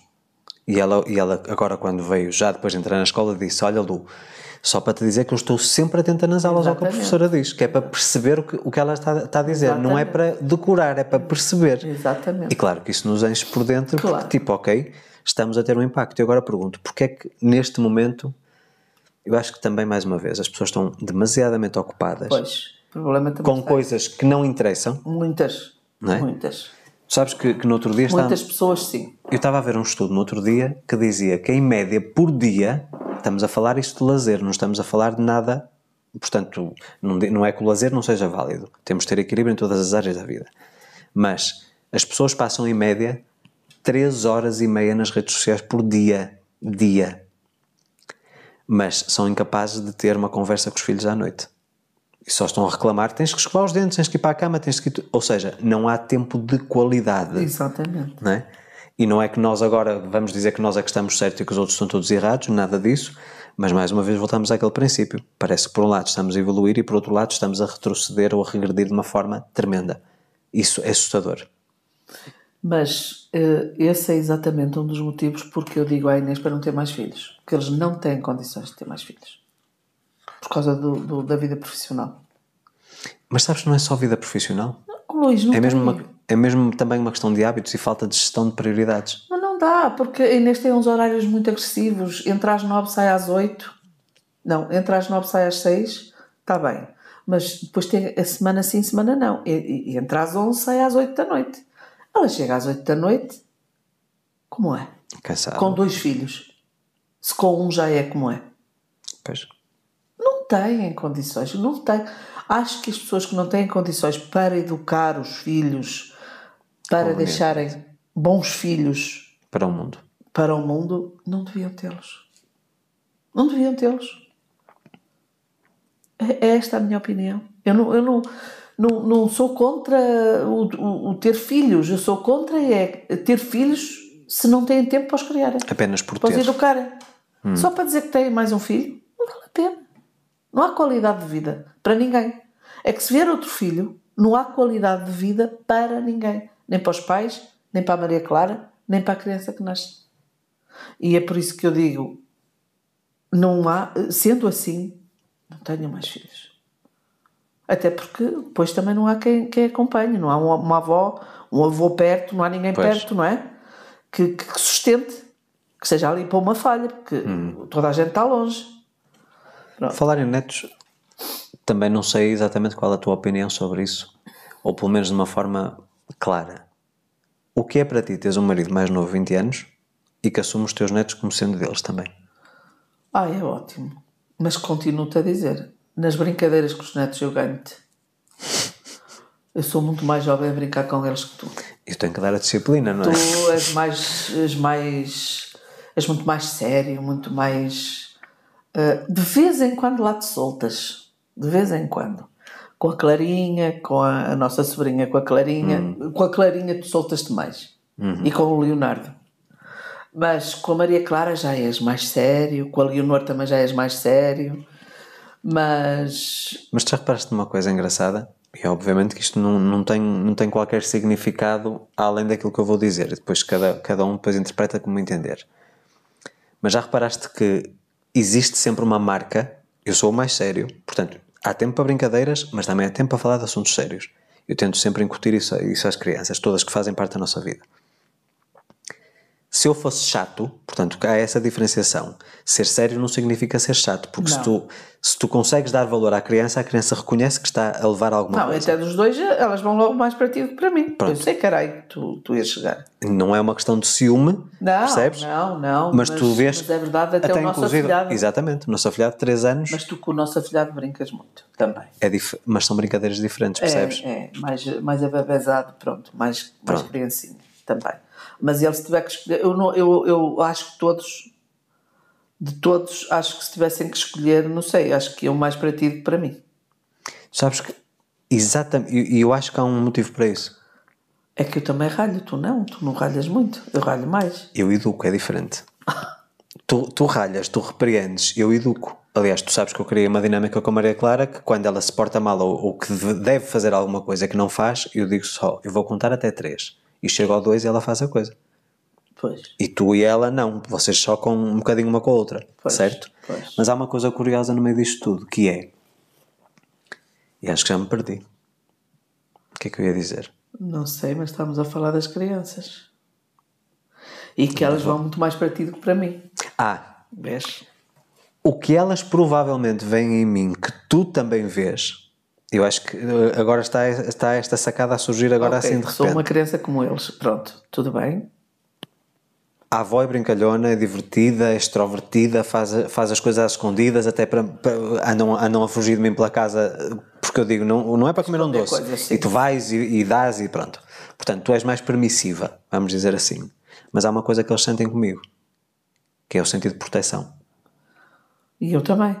E ela, e ela, agora, quando veio, já depois de entrar na escola, disse: Olha, Lu, só para te dizer que eu estou sempre atenta nas aulas Exatamente. ao que a professora diz, que é para perceber o que, o que ela está, está a dizer. Exatamente. Não é para decorar, é para perceber. Exatamente. E claro que isso nos enche por dentro, claro. porque, tipo, ok, estamos a ter um impacto. E agora pergunto: porquê é que neste momento, eu acho que também, mais uma vez, as pessoas estão demasiadamente ocupadas pois, com coisas que não interessam? Muitas. Não é? Muitas sabes que, que no outro dia... Muitas estava... pessoas, sim. Eu estava a ver um estudo no outro dia que dizia que, em média, por dia, estamos a falar isto de lazer, não estamos a falar de nada... Portanto, não, não é que o lazer não seja válido. Temos de ter equilíbrio em todas as áreas da vida. Mas as pessoas passam, em média, 3 horas e meia nas redes sociais por dia. Dia mas são incapazes de ter uma conversa com os filhos à noite e só estão a reclamar tens que escovar os dentes, tens que ir para a cama, tens que Ou seja, não há tempo de qualidade. Exatamente. Não é? E não é que nós agora vamos dizer que nós é que estamos certos e que os outros estão todos errados, nada disso. Mas mais uma vez voltamos àquele princípio. Parece que por um lado estamos a evoluir e por outro lado estamos a retroceder ou a regredir de uma forma tremenda. Isso é assustador. Mas eh, esse é exatamente um dos motivos porque eu digo à Inês para não ter mais filhos. Porque eles não têm condições de ter mais filhos por causa do, do, da vida profissional. Mas sabes que não é só vida profissional? Não, Luís, não é mesmo, uma, é mesmo também uma questão de hábitos e falta de gestão de prioridades. Mas não dá, porque a Inês tem uns horários muito agressivos. Entre às nove, sai às oito. Não, entre às nove, sai às seis. Está bem. Mas depois tem a semana sim, semana não. E, e, às onze, sai às oito da noite. Ela chega às oito da noite. Como é? Cansado. Com dois filhos. Se com um já é como é. Pois têm condições, não têm. Acho que as pessoas que não têm condições para educar os filhos, para deixarem bons filhos para o mundo, para o mundo, não deviam tê-los. Não deviam tê-los. É, é esta a minha opinião. Eu não, eu não, não, não sou contra o, o, o ter filhos. Eu sou contra é ter filhos se não têm tempo para os criarem. Apenas por para ter. Para os educarem. Hum. Só para dizer que têm mais um filho, não vale a pena. Não há qualidade de vida para ninguém. É que se vier outro filho, não há qualidade de vida para ninguém. Nem para os pais, nem para a Maria Clara, nem para a criança que nasce. E é por isso que eu digo: não há, sendo assim, não tenho mais filhos. Até porque depois também não há quem, quem acompanhe, não há uma, uma avó, um avô perto, não há ninguém pois. perto, não é? Que, que, sustente, que seja ali para uma falha, porque hum. toda a gente está longe. Pronto. Falar em netos, também não sei exatamente qual a tua opinião sobre isso, ou pelo menos de uma forma clara. O que é para ti teres um marido mais novo, 20 anos, e que assumes os teus netos como sendo deles também? Ah, é ótimo. Mas continuo-te a dizer, nas brincadeiras com os netos eu ganho-te. Eu sou muito mais jovem a brincar com eles que tu. Eu tenho que dar a disciplina, não é? Tu és mais. És, mais, és muito mais sério, muito mais eh, de vez em quando lá te soltas, de vez em quando. Com a Clarinha, com a, a nossa sobrinha, com a Clarinha, uhum. com a Clarinha tu soltas-te mais. Uhum. E com o Leonardo. Mas com a Maria Clara já és mais sério, com a Leonor também já és mais sério. Mas. Mas já reparaste numa coisa engraçada? E é obviamente que isto não, não, tem, não tem qualquer significado além daquilo que eu vou dizer. Depois cada, cada um depois interpreta como entender. Mas já reparaste que existe sempre uma marca. Eu sou o mais sério, portanto, há tempo para brincadeiras, mas também há tempo para falar de assuntos sérios. Eu tento sempre incutir isso, isso às crianças, todas que fazem parte da nossa vida se eu fosse chato, portanto, há essa diferenciação. Ser sério não significa ser chato, porque se tu, se tu consegues dar valor à criança, a criança reconhece que está a levar alguma não, coisa. Não, até dos dois, elas vão logo mais para ti do que para mim. Pronto. Eu sei, caralho, tu, tu ias chegar. Não é uma questão de ciúme, não, percebes? Não, não. Mas, mas tu vês. Mas é verdade, até, até o nosso afilhado. Exatamente, o nosso afilhado de 3 anos. Mas tu com o nosso afilhado brincas muito também. É Mas são brincadeiras diferentes, é, percebes? É, é mais, mais ababezado, pronto, mais, mais criancinha também. Mas ele se tiver que escolher, eu, não, eu, eu acho que todos, de todos, acho que se tivessem que escolher, não sei, acho que é o mais para ti do que para mim. Sabes que, exatamente, e eu, eu acho que há um motivo para isso. É que eu também ralho, tu não, tu não ralhas muito, eu ralho mais. Eu educo, é diferente. tu, tu ralhas, tu repreendes, eu educo. Aliás, tu sabes que eu criei uma dinâmica com a Maria Clara que quando ela se porta mal ou, ou que deve fazer alguma coisa que não faz, eu digo só, eu vou contar até três e chega ao 2 e ela faz a coisa. Pois. E tu e ela não, vocês chocam um bocadinho uma com a outra, pois. certo? Pois. Mas há uma coisa curiosa no meio disto tudo, que é. E acho que já me perdi. O que é que eu ia dizer? Não sei, mas estamos a falar das crianças. E que elas vão muito mais para ti do que para mim. Ah! Vês? O que elas provavelmente veem em mim, que tu também vês, eu acho que eh, agora está, está esta sacada a surgir agora okay, assim de repente. Sou uma criança como eles. Pronto, tudo bem. A avó é brincalhona, é divertida, é extrovertida, faz, faz as coisas às escondidas, até para, para, andam, andam a fugir de mim pela casa, porque eu digo, não, não é para comer um doce. Assim. E tu vais e, e dás e pronto. Portanto, tu és mais permissiva, vamos dizer assim. Mas há uma coisa que eles sentem comigo, que é o sentido de proteção. E eu também.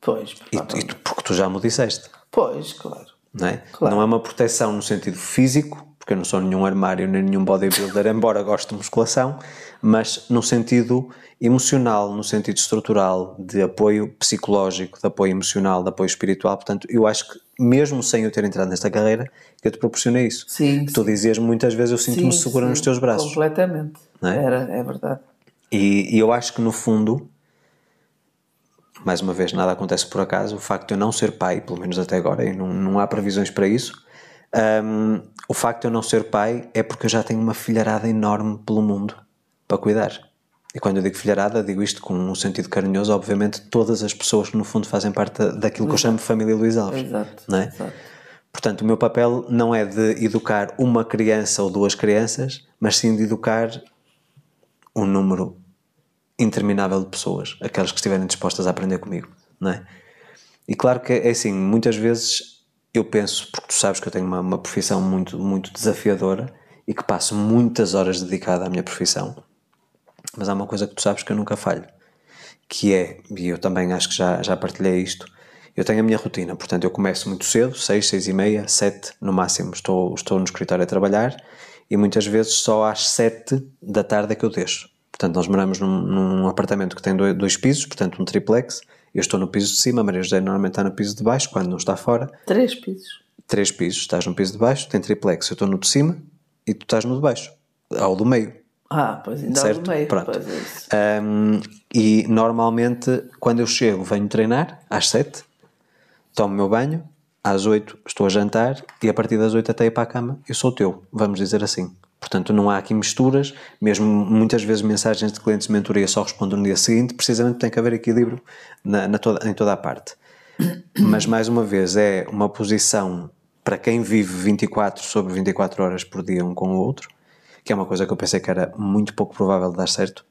Pois, e, e tu, porque tu já me disseste. Pois, claro. Não é? Claro. Não é uma proteção no sentido físico, porque eu não sou nenhum armário nem nenhum bodybuilder, embora goste de musculação, mas no sentido emocional, no sentido estrutural, de apoio psicológico, de apoio emocional, de apoio espiritual. Portanto, eu acho que mesmo sem eu ter entrado nesta carreira, eu te proporcionei isso. Sim. Que tu dizias muitas vezes eu sinto-me segura sim, nos teus braços. Completamente. É? Era, é verdade. E, e eu acho que no fundo mais uma vez, nada acontece por acaso. O facto de eu não ser pai, pelo menos até agora, e não, não há previsões para isso, um, o facto de eu não ser pai é porque eu já tenho uma filharada enorme pelo mundo para cuidar. E quando eu digo filharada, digo isto com um sentido carinhoso, obviamente, todas as pessoas que no fundo fazem parte daquilo que eu uhum. chamo de família Luís Alves. Exato, não é? Exato. Portanto, o meu papel não é de educar uma criança ou duas crianças, mas sim de educar um número interminável de pessoas, aquelas que estiverem dispostas a aprender comigo, não é? E claro que é, é assim, muitas vezes eu penso, porque tu sabes que eu tenho uma, uma profissão muito, muito desafiadora e que passo muitas horas dedicada à minha profissão, mas há uma coisa que tu sabes que eu nunca falho, que é, e eu também acho que já, já partilhei isto, eu tenho a minha rotina, portanto eu começo muito cedo, 6, 6 e meia, 7 no máximo estou, estou no escritório a trabalhar e muitas vezes só às 7 da tarde é que eu deixo. Portanto, nós moramos num, num apartamento que tem dois, dois, pisos, portanto, um triplex. Eu estou no piso de cima, a Maria José normalmente está no piso de baixo, quando não está fora. Três pisos. Três pisos. Estás no piso de baixo, tem triplex. Eu estou no de cima e tu estás no de baixo, ao do meio. Ah, pois ainda certo? do meio. Pronto. É um, e normalmente, quando eu chego, venho treinar às sete, tomo o meu banho, às oito estou a jantar e a partir das oito até ir para a cama, eu sou teu, vamos dizer assim. Portanto, não há aqui misturas, mesmo muitas vezes mensagens de clientes de mentoria só respondem no dia seguinte, precisamente tem que haver equilíbrio na, na toda, em toda a parte. Mas, mais uma vez, é uma posição para quem vive 24 sobre 24 horas por dia um com o outro, que é uma coisa que eu pensei que era muito pouco provável de dar certo,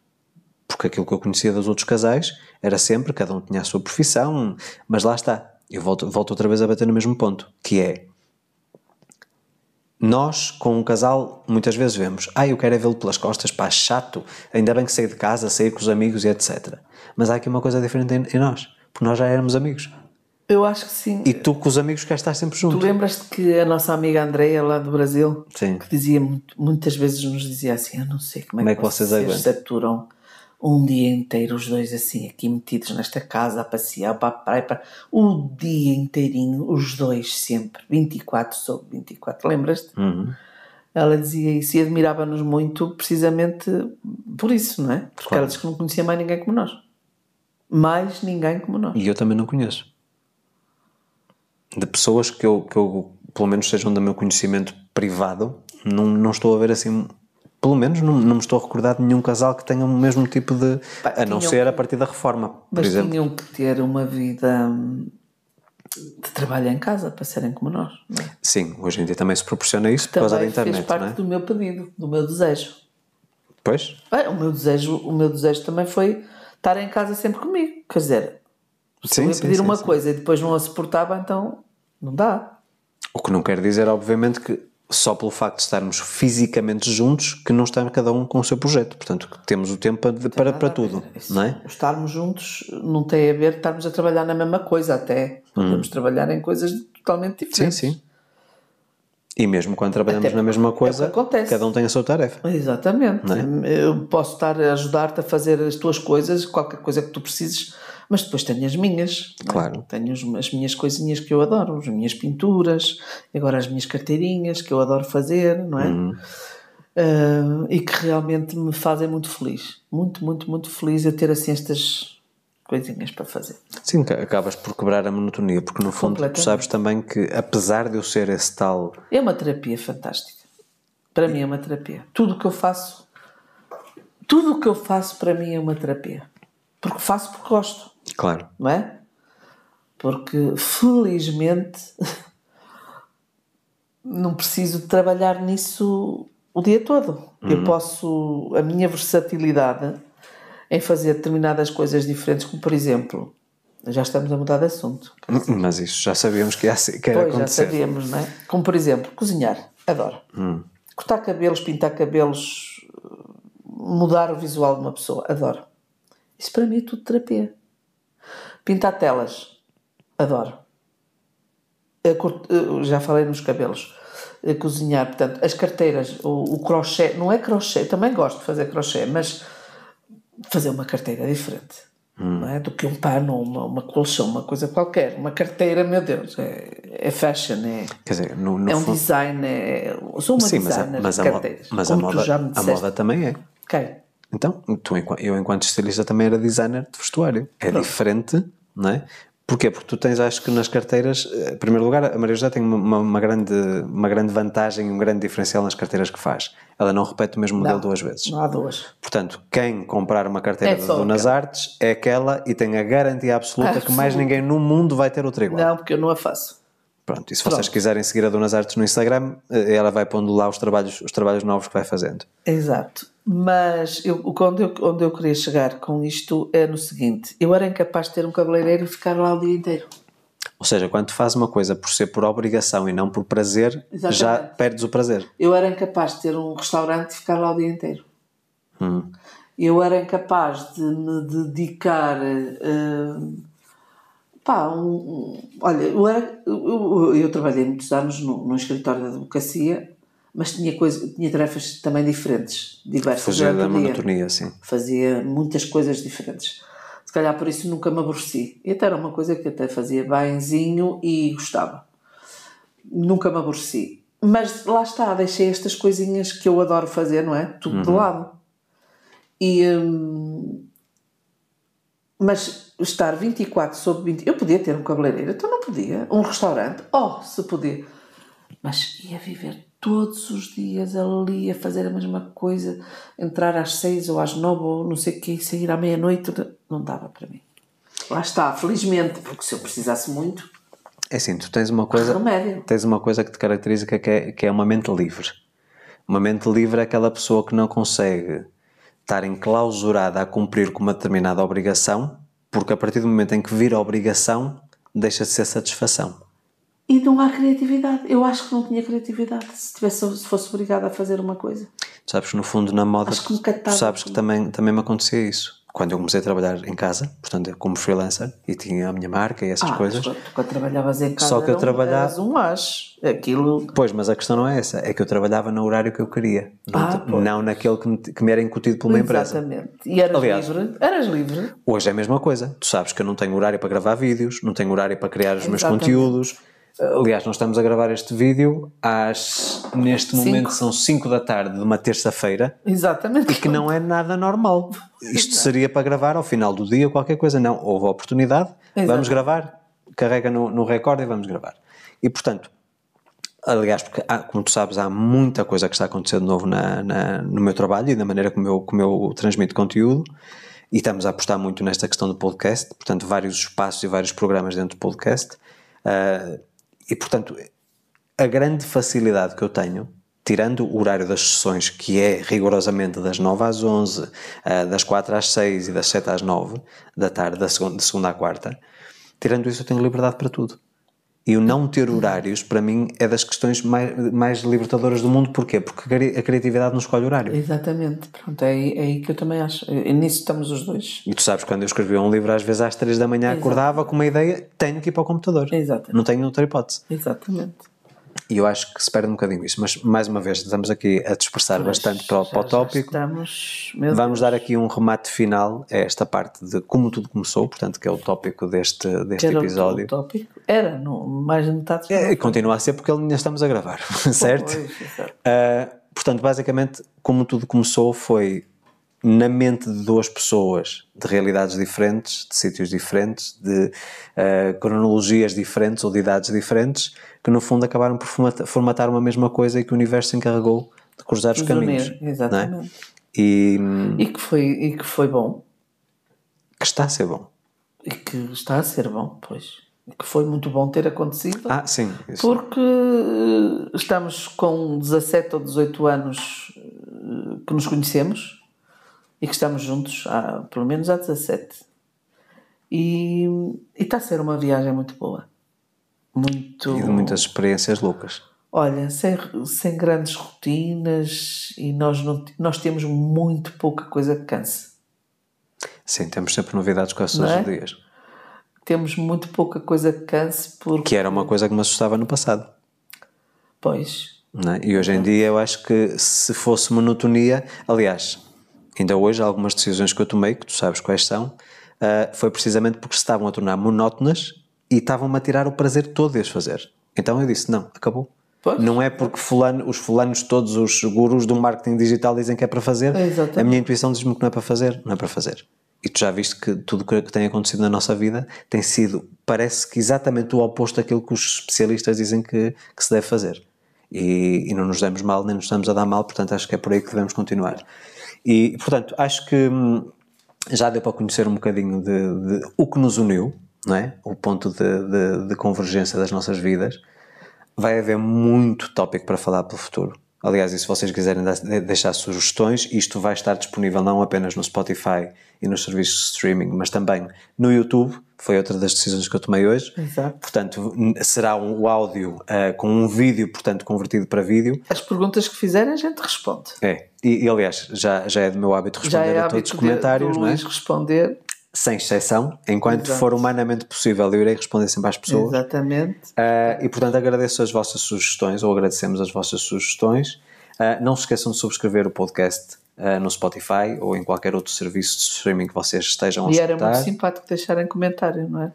porque aquilo que eu conhecia dos outros casais era sempre, cada um tinha a sua profissão, mas lá está. Eu volto, volto outra vez a bater no mesmo ponto, que é nós, com um casal, muitas vezes vemos, ah, eu quero é vê-lo pelas costas, pá, chato, ainda bem que saí de casa, saí com os amigos e etc. Mas há aqui uma coisa diferente em, em nós, porque nós já éramos amigos. Eu acho que sim. E tu com os amigos queres estar sempre junto. Tu lembras-te que a nossa amiga Andreia, lá do Brasil, sim. que dizia muitas vezes nos dizia assim: Eu não sei como é, como que, é que vocês, vocês se aturam um dia inteiro, os dois assim, aqui metidos nesta casa, a passear para a praia, para... o dia inteirinho, os dois sempre, 24 sobre 24, lembras-te? Uhum. Ela dizia isso e admirava-nos muito precisamente por isso, não é? Porque claro. ela disse que não conhecia mais ninguém como nós. Mais ninguém como nós. E eu também não conheço. De pessoas que eu, que eu pelo menos sejam do meu conhecimento privado, não, não estou a ver assim pelo menos não, não, me estou a recordar de nenhum casal que tenha o mesmo tipo de. Pá, a não ser a partir da reforma. Por mas exemplo. tinham que ter uma vida hum, de trabalho em casa para serem como nós. É? Sim, hoje em dia também se proporciona isso por causa da internet. Fez parte é? do meu pedido, do meu desejo. Pois? Bem, o, meu desejo, o meu desejo também foi estar em casa sempre comigo. Quer dizer, se eu ia sim, pedir sim, uma coisa e depois não a suportava, então não dá. O que não quer dizer, obviamente, que só pelo facto de estarmos fisicamente juntos que não está cada um com o seu projeto. Portanto, temos o tempo para, para, para tudo, Isso. não é? Estarmos juntos não tem a ver estarmos a trabalhar na mesma coisa até. Hum. Podemos trabalhar em coisas totalmente diferentes. Sim, sim. E mesmo quando trabalhamos até na mesma é coisa, cada um tem a sua tarefa. Exatamente. É? Eu posso estar a ajudar-te a fazer as tuas coisas, qualquer coisa que tu precises mas depois tenho as minhas. É? Claro. Tenho as minhas coisinhas que eu adoro, as minhas pinturas, agora as minhas carteirinhas que eu adoro fazer, não é? Uhum. Uh, e que realmente me fazem muito feliz. Muito, muito, muito feliz eu ter assim estas coisinhas para fazer. Sim, acabas por quebrar a monotonia, porque no fundo tu sabes também que, apesar de eu ser esse tal. É uma terapia fantástica. Para mim é uma terapia. Tudo o que eu faço, tudo o que eu faço para mim é uma terapia. Porque faço porque gosto. Claro. Não é? Porque felizmente não preciso trabalhar nisso o dia todo. Uhum. Eu posso. A minha versatilidade em fazer determinadas coisas diferentes, como por exemplo. Já estamos a mudar de assunto. Mas isso já sabíamos que ia, que pois, acontecer. já sabíamos, não é? Como por exemplo, cozinhar. Adoro. Hum. Cortar cabelos, pintar cabelos, mudar o visual de uma pessoa. Adoro. Isso para mim é tudo terapia. Pintar telas. Adoro. Cort... Eh, já falei nos cabelos. A cozinhar, portanto, as carteiras, o, o crochê, não é crochê, também gosto de fazer crochê, mas fazer uma carteira diferente. Hum. É? do que um pano, uma, uma colchão, uma coisa qualquer. Uma carteira, meu Deus, é, é fashion, é, Quer dizer, no, no é um fundo... design, é, sou uma Sim, designer mas a, mas de a, mas a moda, a moda também é. Ok. Então, tu, eu enquanto estilista também era designer de vestuário. É Pronto. diferente não é? Porquê? Porque tu tens, acho que nas carteiras, eh, em primeiro lugar, a Maria José tem uma, uma grande, uma grande vantagem, um grande diferencial nas carteiras que faz. Ela não repete o mesmo modelo não, duas vezes. Não há duas. Portanto, quem comprar uma carteira é da Donas Artes é aquela e tem a garantia absoluta, ah, que mais ninguém no mundo vai ter outra igual. Não, porque eu não a faço. Pronto, e se vocês quiserem seguir a Donas Artes no Instagram, eh, ela vai pondo lá os trabalhos, os trabalhos novos que vai fazendo. Exato. Mas eu, onde, eu, onde eu queria chegar com isto é no seguinte: eu era incapaz de ter um cabeleireiro e ficar lá o dia inteiro. Ou seja, quando tu fazes uma coisa por ser por obrigação e não por prazer, Exatamente. já perdes o prazer. Eu era incapaz de ter um restaurante e ficar lá o dia inteiro. Hum. Eu era incapaz de me dedicar. Uh, Pá, um, um, olha, eu, era, eu, eu, trabalhei muitos anos num, escritório de advocacia, mas tinha, coisa, tinha tarefas também diferentes, diversas. Fazia da monotonia, sim. Fazia muitas coisas diferentes. Se calhar por isso nunca me aborreci. E até era uma coisa que até fazia bemzinho e gostava. Nunca me aborreci. Mas lá está, deixei estas coisinhas que eu adoro fazer, não é? Tudo uhum. de lado. E, hum, mas estar 24 sobre 20. Eu podia ter um cabeleireiro, então não podia. Um restaurante, oh, se podia. Mas ia viver todos os dias ali a fazer a mesma coisa, entrar às seis ou às nove ou não sei o quê, sair à meia-noite, não dava para mim. Lá está, felizmente, porque se eu precisasse muito. É assim, tu tens uma coisa, remédio. tens uma coisa que te caracteriza é que é, que é uma mente livre. Uma mente livre é aquela pessoa que não consegue estar enclausurada a cumprir com uma determinada obrigação, porque a partir do momento em que vir a obrigação, deixa de ser satisfação. E não há criatividade. Eu acho que não tinha criatividade se, tivesse, se fosse obrigada a fazer uma coisa. Sabes, no fundo, na moda, acho que tu sabes que também, também me acontecia isso quando eu comecei a trabalhar em casa, portanto, como freelancer, e tinha a minha marca e essas ah, coisas. Quando, quando trabalhavas em casa, só que eu trabalhava. um as, aquilo. Pois, mas a questão não é essa, é que eu trabalhava no horário que eu queria, ah, não, naquele que me, que me, era incutido pela empresa. Exatamente. E eras Aliás, livre? Eras livre. Hoje é a mesma coisa. Tu sabes que eu não tenho horário para gravar vídeos, não tenho horário para criar os Exatamente. meus conteúdos, Aliás, nós estamos a gravar este vídeo às. Neste cinco. momento são 5 da tarde de uma terça-feira. Exatamente. E que não é nada normal. Isto Exato. seria para gravar ao final do dia qualquer coisa. Não, houve a oportunidade, Exato. vamos gravar, carrega no, no recorde e vamos gravar. E portanto, aliás, porque há, como tu sabes, há muita coisa que está acontecendo de novo na, na, no meu trabalho e na maneira como eu, como eu transmito conteúdo, e estamos a apostar muito nesta questão do podcast, portanto, vários espaços e vários programas dentro do podcast. Uh, e portanto, a grande facilidade que eu tenho tirando o horário das sessões, que é rigorosamente das 9 às 11, eh, das 4 às 6 e das 7 às 9 da tarde, de segunda à quarta, tirando isso, eu tenho liberdade para tudo. E o não ter horários, para mim, é das questões mais, mais libertadoras do mundo. Porquê? Porque a criatividade não escolhe horário. Exatamente. Pronto, é, é aí que eu também acho. nisso estamos os dois. E tu sabes, quando eu escrevia um livro, às vezes às três da manhã Exatamente. acordava com uma ideia, tenho que ir para o computador. Exatamente. Não tenho outra hipótese. Exatamente. E eu acho que se perde um bocadinho isso. Mas, mais uma vez, estamos aqui a dispersar mas bastante para, já, o tópico. Estamos, Vamos dar aqui um remate final a esta parte de como tudo começou, portanto, que é o tópico deste, deste Era episódio. Era o tópico? Era, no, mais de metade. É, continua a ser porque ainda estamos a gravar, certo? Pois, é certo. Uh, ah, portanto, basicamente, como tudo começou foi na mente de duas pessoas, de realidades diferentes, de sítios diferentes, de uh, cronologias diferentes ou de idades diferentes, que no fundo acabaram por formatar uma mesma coisa e que o universo se encarregou de cruzar os caminhos. É? Exatamente. É? E, e, que foi, e que foi bom. Que está a ser bom. E que está a ser bom, pois. Que foi muito bom ter acontecido. Ah, sim. Isso. Porque eh, estamos com 17 ou 18 anos eh, que nos conhecemos e que estamos juntos há, pelo menos há 17. E está a ser uma viagem muito boa. Muito... E de muitas experiências loucas. Olha, sem, sem grandes rotinas e nós, não, nós temos muito pouca coisa que canse. Sim, temos sempre novidades com todos os é? dias. Temos muito pouca coisa que canse porque... Que era uma coisa que me assustava no passado. Pois. É? E hoje em dia eu acho que se fosse monotonia, aliás, ainda hoje, algumas decisões que eu tomei, que tu sabes quais são, uh, foi precisamente porque se estavam a tornar monótonas e estavam-me a tirar o prazer todo de as fazer. Então eu disse: não, acabou. Pois. Não é porque fulano, os fulanos, todos os gurus do marketing digital dizem que é para fazer, é a minha intuição diz-me que não é para fazer, não é para fazer. E tu já viste que tudo o que tem acontecido na nossa vida tem sido, parece que exatamente o oposto daquilo que os especialistas dizem que, que se deve fazer. E, e, não nos damos mal, nem nos estamos a dar mal, portanto acho que é por aí que devemos continuar. E, portanto, acho que hum, já deu para conhecer um bocadinho de, de o que nos uniu, não é? o ponto de, de, de convergência das nossas vidas. Vai haver muito tópico para falar para o futuro Aliás, e se vocês quiserem deixar sugestões, isto vai estar disponível não apenas no Spotify e nos serviços de streaming, mas também no YouTube. Foi outra das decisões que eu tomei hoje. Exato. Portanto, será um, o áudio uh, com um vídeo, portanto, convertido para vídeo. As perguntas que fizerem, a gente responde. É. E, e aliás, já, já é do meu hábito é responder é hábito a todos os comentários, de, não é? responder sem exceção, enquanto Exato. for humanamente possível. Eu irei responder sempre às pessoas. Exatamente. Uh, e portanto agradeço as vossas sugestões, ou agradecemos as vossas sugestões. Uh, não se esqueçam de subscrever o podcast uh, no Spotify ou em qualquer outro serviço de streaming que vocês estejam a escutar. E era muito simpático deixarem comentário, não é?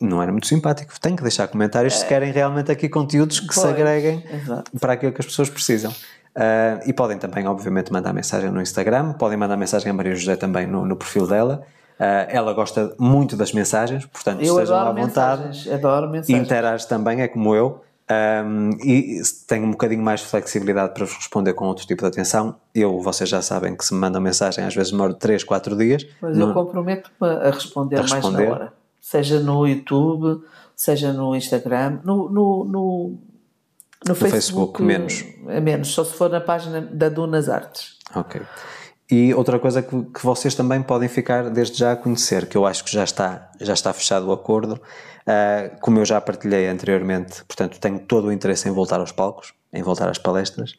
Não era muito simpático. Tem que deixar comentários é. se querem realmente aqui conteúdos que pois. se agreguem Exato. para aquilo que as pessoas precisam. Uh, e podem também, obviamente, mandar mensagem no Instagram, podem mandar mensagem a Maria José também no, no perfil dela. Ah, ela gosta muito das mensagens, portanto, eu estejam à vontade. Mensagens, adoro mensagens. Interage também, é como eu. Um, e tenho um bocadinho mais de flexibilidade para vos responder com outro tipo de atenção. Eu, vocês já sabem que se me mandam mensagem, às vezes demoro 3, 4 dias. Mas eu comprometo-me a responder, a responder. mais na hora. Seja no YouTube, seja no Instagram, no, no, no, no Facebook, Facebook, menos. É menos, só se for na página da Dunas Artes. Ok. E outra coisa que, que, vocês também podem ficar desde já a conhecer, que eu acho que já está, já está fechado o acordo, uh, como eu já partilhei anteriormente, portanto tenho todo o interesse em voltar aos palcos, em voltar às palestras.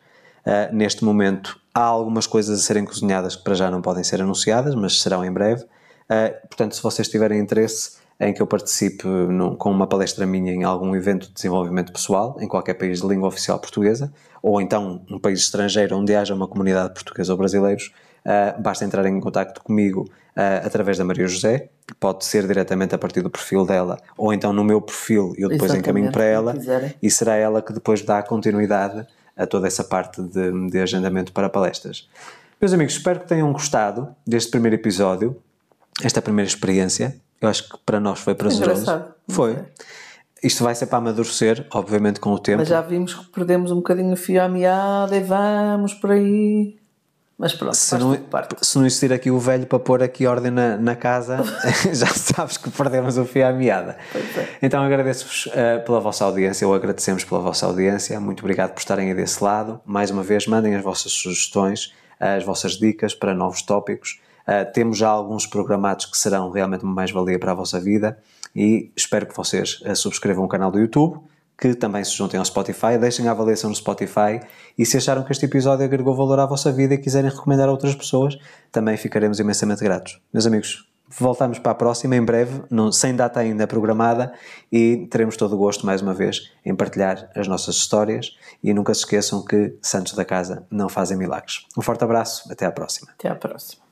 Uh, neste momento há algumas coisas a serem cozinhadas que para já não podem ser anunciadas, mas serão em breve. Uh, portanto, se vocês tiverem interesse em que eu participe com uma palestra minha em algum evento de desenvolvimento pessoal, em qualquer país de língua oficial portuguesa, ou então um país estrangeiro onde haja uma comunidade portuguesa ou brasileiros, uh, basta entrar em contato comigo uh, através da Maria José, pode ser diretamente a partir do perfil dela, ou então no meu perfil, eu depois Exatamente, encaminho para ela, e será ela que depois dá continuidade a toda essa parte de, de agendamento para palestras. Meus amigos, espero que tenham gostado deste primeiro episódio, esta primeira experiência. Eu acho que para nós foi prazeroso. Foi. Isto vai ser para amadurecer, obviamente, com o tempo. Mas já vimos que perdemos um bocadinho o fio à meada e vamos por aí. Mas pronto, se não, se não existir aqui o velho para pôr aqui ordem na, na casa, já sabes que perdemos o fio à meada. É. Então agradeço-vos uh, pela vossa audiência, ou agradecemos pela vossa audiência. Muito obrigado por estarem aí desse lado. Mais uma vez, mandem as vossas sugestões, eh, as vossas dicas para novos tópicos. Uh, temos já alguns programados que serão realmente uma mais-valia para a vossa vida e espero que vocês subscrevam o canal do YouTube que também se juntem ao Spotify, deixem a avaliação no Spotify e se acharam que este episódio agregou valor à vossa vida e quiserem recomendar a outras pessoas, também ficaremos imensamente gratos. Meus amigos, voltamos para a próxima em breve, não, sem data ainda programada, e teremos todo o gosto, mais uma vez, em partilhar as nossas histórias e nunca se esqueçam que santos da casa não fazem milagres. Um forte abraço, até à próxima. Até à próxima.